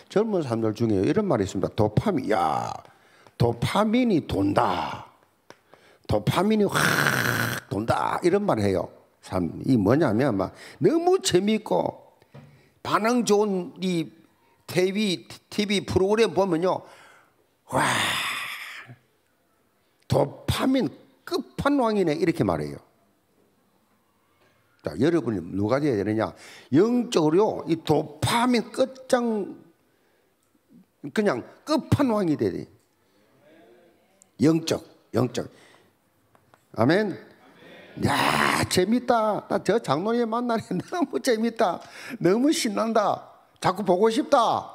젊은 사람들 중에 이런 말이 있습니다. 도파민, 야, 도파민이 돈다. 도파민이 확 돈다. 이런 말 해요. 참, 이 뭐냐면 막 너무 재밌고 반응 좋은 이 TV, TV 프로그램 보면요. 와, 도파민 끝판왕이네. 이렇게 말해요. 자, 여러분이 누가 돼야 되느냐. 영적으로이 도파민 끝장, 그냥 끝판왕이 돼야 돼 영적, 영적. 아멘. 야, 재밌다. 나 저 장로님 만나니 너무 재밌다. 너무 신난다. 자꾸 보고 싶다.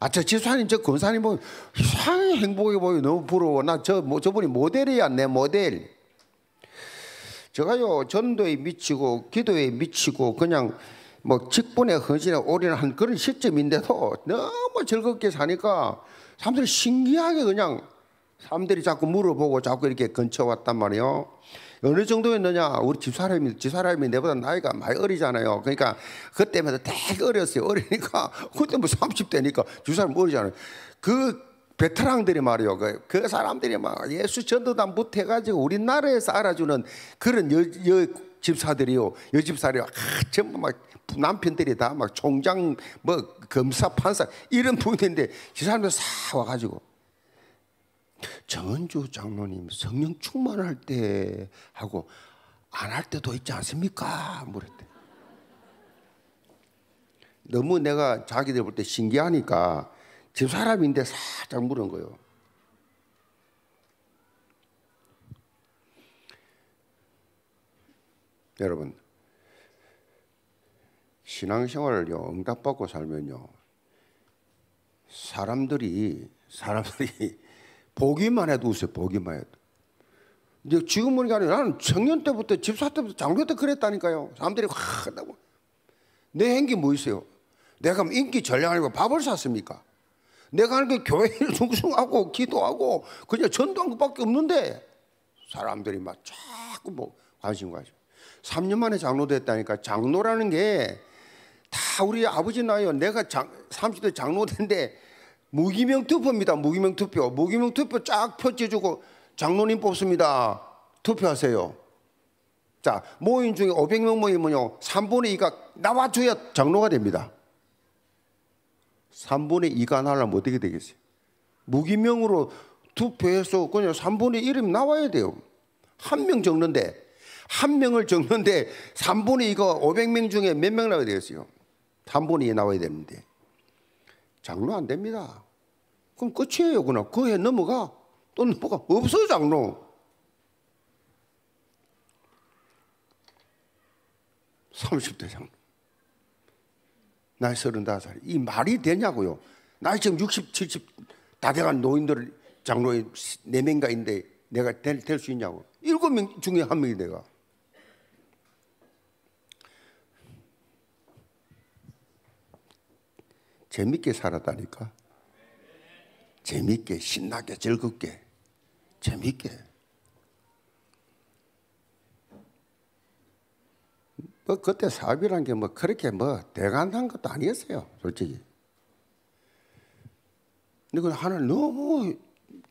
아, 저 집사님, 저 권사님 보면 상 행복해 보여. 너무 부러워. 나 저, 뭐, 저분이 모델이야, 내 모델. 제가요, 전도에 미치고, 기도에 미치고, 그냥 뭐 직분에 헌신에 올인한 그런 시점인데도 너무 즐겁게 사니까 사람들이 신기하게 그냥 사람들이 자꾸 물어보고 자꾸 이렇게 근처왔단 말이에요. 어느 정도였느냐? 우리 집사람이, 집사람이 내보다 나이가 많이 어리잖아요. 그러니까 그때마다 되게 어렸어요. 어리니까, 그때 뭐 30대니까 집사람 어리잖아요. 그 베테랑들이 말이요. 그, 그 사람들이 막 예수 전도단부 해가지고 우리나라에서 알아주는 그런 여, 여 집사들이요. 여 집사들이 아, 전부 막 남편들이 다 막 총장 뭐 검사 판사 이런 분인데 이 사람들 싹 와가지고 정은주 장로님 성령 충만할 때 하고 안 할 때도 있지 않습니까? 물었대. 너무 내가 자기들 볼 때 신기하니까 집 사람인데 살짝 물은 거요. 여러분 신앙생활을요 응답받고 살면요 사람들이 사람들이 보기만 해도 웃어요 보기만 해도 이제 지금 보니까 나는 청년 때부터 집사 때부터 장교 때 그랬다니까요 사람들이 확 한다고 내 행기 뭐 있어요 내가 인기 전략아니고 밥을 샀습니까 내가 하는 게 교회를 중성하고 기도하고 그냥 전도한 것밖에 없는데 사람들이 막 자꾸 뭐 관심 관심 3년 만에 장로 됐다니까 장로라는 게다 우리 아버지 나요. 내가 장, 30대 장로인데 무기명 투표입니다. 무기명 투표. 무기명 투표 쫙 펼쳐주고 장로님 뽑습니다. 투표하세요. 자, 모임 중에 500명 모임은요. 3분의 2가 나와줘야 장로가 됩니다. 3분의 2가 나려면 어떻게 되겠어요? 무기명으로 투표해서 그냥 3분의 1이 나와야 돼요. 한 명 적는데, 한 명을 적는데 3분의 2가 500명 중에 몇 명 나와야 되겠어요? 한 분이 나와야 되는데 장로 안 됩니다. 그럼 끝이에요. 그냥 그해 넘어가 또 넘어가 없어 요 장로. 3 0대 장로. 나이 서른 살. 이 말이 되냐고요. 나이 지금 육십, 칠십 다 돼간 노인들 장로에 4명가 있는데 내가 될 수 있냐고. 일곱 명 중에 한 명이 내가. 재밌게 살았다니까. 재밌게 신나게 즐겁게 재밌게. 뭐 그때 사업이란 게 뭐 그렇게 뭐대간한 것도 아니었어요, 솔직히. 근데 그 하나는 너무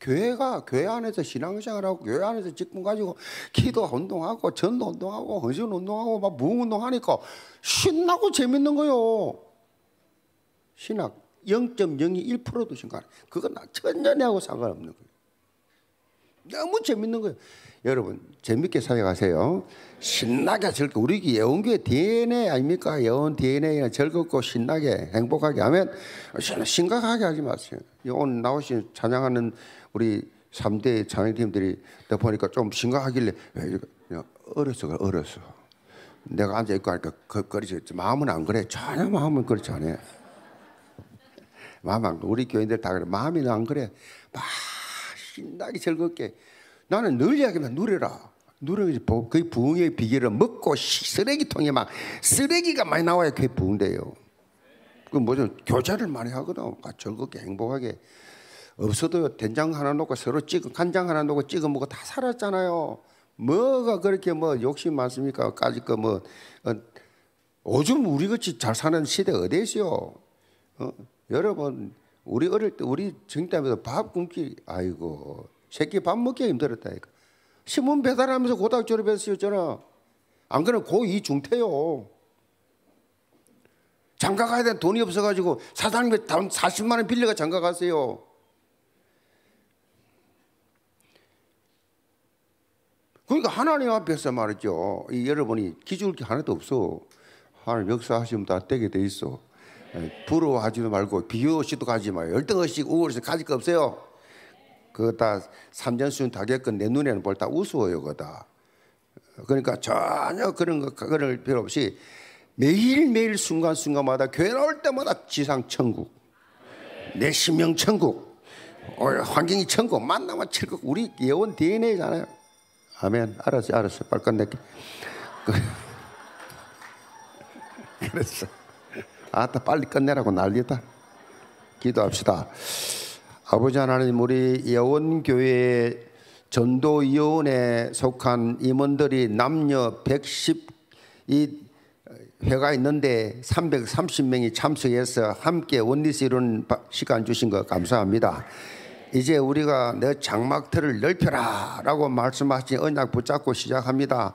교회가 교회 안에서 신앙생활하고 교회 안에서 직분 가지고 기도 운동하고 전도 운동하고 헌신 운동하고 막무흥 운동하니까 신나고 재밌는 거요. 신학 0.021%도 신가 그건 나 천년하고 에 상관없는 거예요. 너무 재밌는 거예요. 여러분 재밌게 살아가세요. 신나게 즐겁고 우리 예원교회 DNA 아닙니까? 예원 d n a 즐겁고 신나게 행복하게 하면 심각하게 하지 마세요. 오늘 나오신 찬양하는 우리 3대 찬양팀들이 내 보니까 좀 심각하길래 어렸어 어렸어. 내가 앉아있고 하니까 거리지 마음은 안 그래 전혀 마음은 그렇지 않아요. 마음 안 그래. 우리 교인들 다 그래. 마음이 안 그래. 막 신나게 즐겁게. 나는 늘 이야기만 누려라. 누르는 그 부흥의 비결은 먹고 쓰레기통에 막 쓰레기가 많이 나와야 그게 부흥돼요. 그 뭐죠? 교제를 많이 하거든. 그러니까 즐겁게 행복하게. 없어도 된장 하나 놓고 서로 찍어 간장 하나 놓고 찍어 먹고 다 살았잖아요. 뭐가 그렇게 뭐 욕심 많습니까? 까짓 거뭐 어, 오줌 우리 같이 잘 사는 시대 어디 있어요? 어? 여러분 우리 어릴 때 우리 정답에서 밥 굶기 아이고 새끼 밥 먹기 힘들었다니까. 신문 배달하면서 고등학교 졸업했었잖아. 안 그러면 고2 중퇴요. 장가 가야 돼 돈이 없어가지고 사장님이 돈 40만 원 빌려가 장가 가세요. 그러니까 하나님 앞에서 말이죠. 이 여러분이 기죽을 게 하나도 없어. 하나님 역사하시면 다 떼게 돼 있어. 부러워하지 말고 비교시도 가지 마요. 열등의식, 우월의식 가질 거 없어요. 그거 다 삼전수준 다겠건 내 눈에는 볼 다 우스워요, 그다 거 그러니까 전혀 그런 거, 그런 필요 없이 매일매일 순간순간마다 교회 나올 때마다 지상 천국, 내 심령 천국, 어, 환경이 천국, 만나면 천국, 우리 예원 DNA잖아요. 아멘. 알았어, 요 알았어. 요 빨간 내게. 그랬어. 아따 빨리 끝내라고 난리다. 기도합시다. 아버지 하나님 우리 예원교회 전도위원회 속한 임원들이 남녀 110이 회가 있는데 330명이 참석해서 함께 원리스 이룬 시간 주신 거 감사합니다. 이제 우리가 내 장막터를 넓혀라 라고 말씀하신 언약 붙잡고 시작합니다.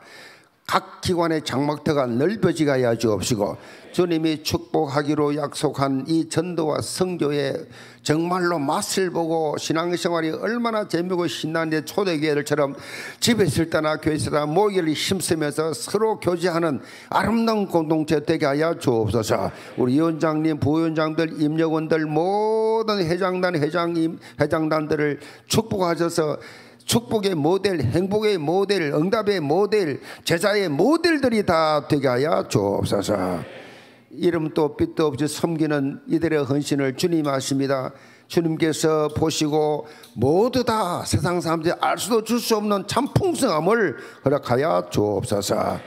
각 기관의 장막터가 넓어지가야 주옵시고 주님이 축복하기로 약속한 이 전도와 성교에 정말로 맛을 보고 신앙생활이 얼마나 재미고 신나는데 초대교회를처럼 집에 있을 때나 교회 있을 때나 모기를 힘쓰면서 서로 교제하는 아름다운 공동체 되게 하여 주옵소서 우리 위원장님 부위원장들 임력원들 모든 회장단 회장 님 회장단들을 축복하셔서 축복의 모델, 행복의 모델, 응답의 모델, 제자의 모델들이 다 되게 하여 주옵소서. 이름도 빛도 없이 섬기는 이들의 헌신을 주님 아십니다. 주님께서 보시고 모두 다 세상 사람들이 알 수도 줄 수 없는 참 풍성함을 허락하여 주옵소서.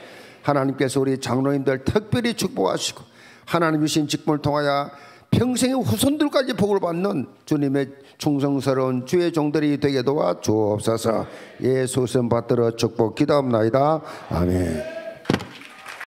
하나님께서 우리 장로님들 특별히 축복하시고 하나님 주신 직분을 통하여 평생의 후손들까지 복을 받는 주님의 충성스러운 주의 종들이 되게 도와 주옵소서 예수선 받들어 축복 기도합나이다 아멘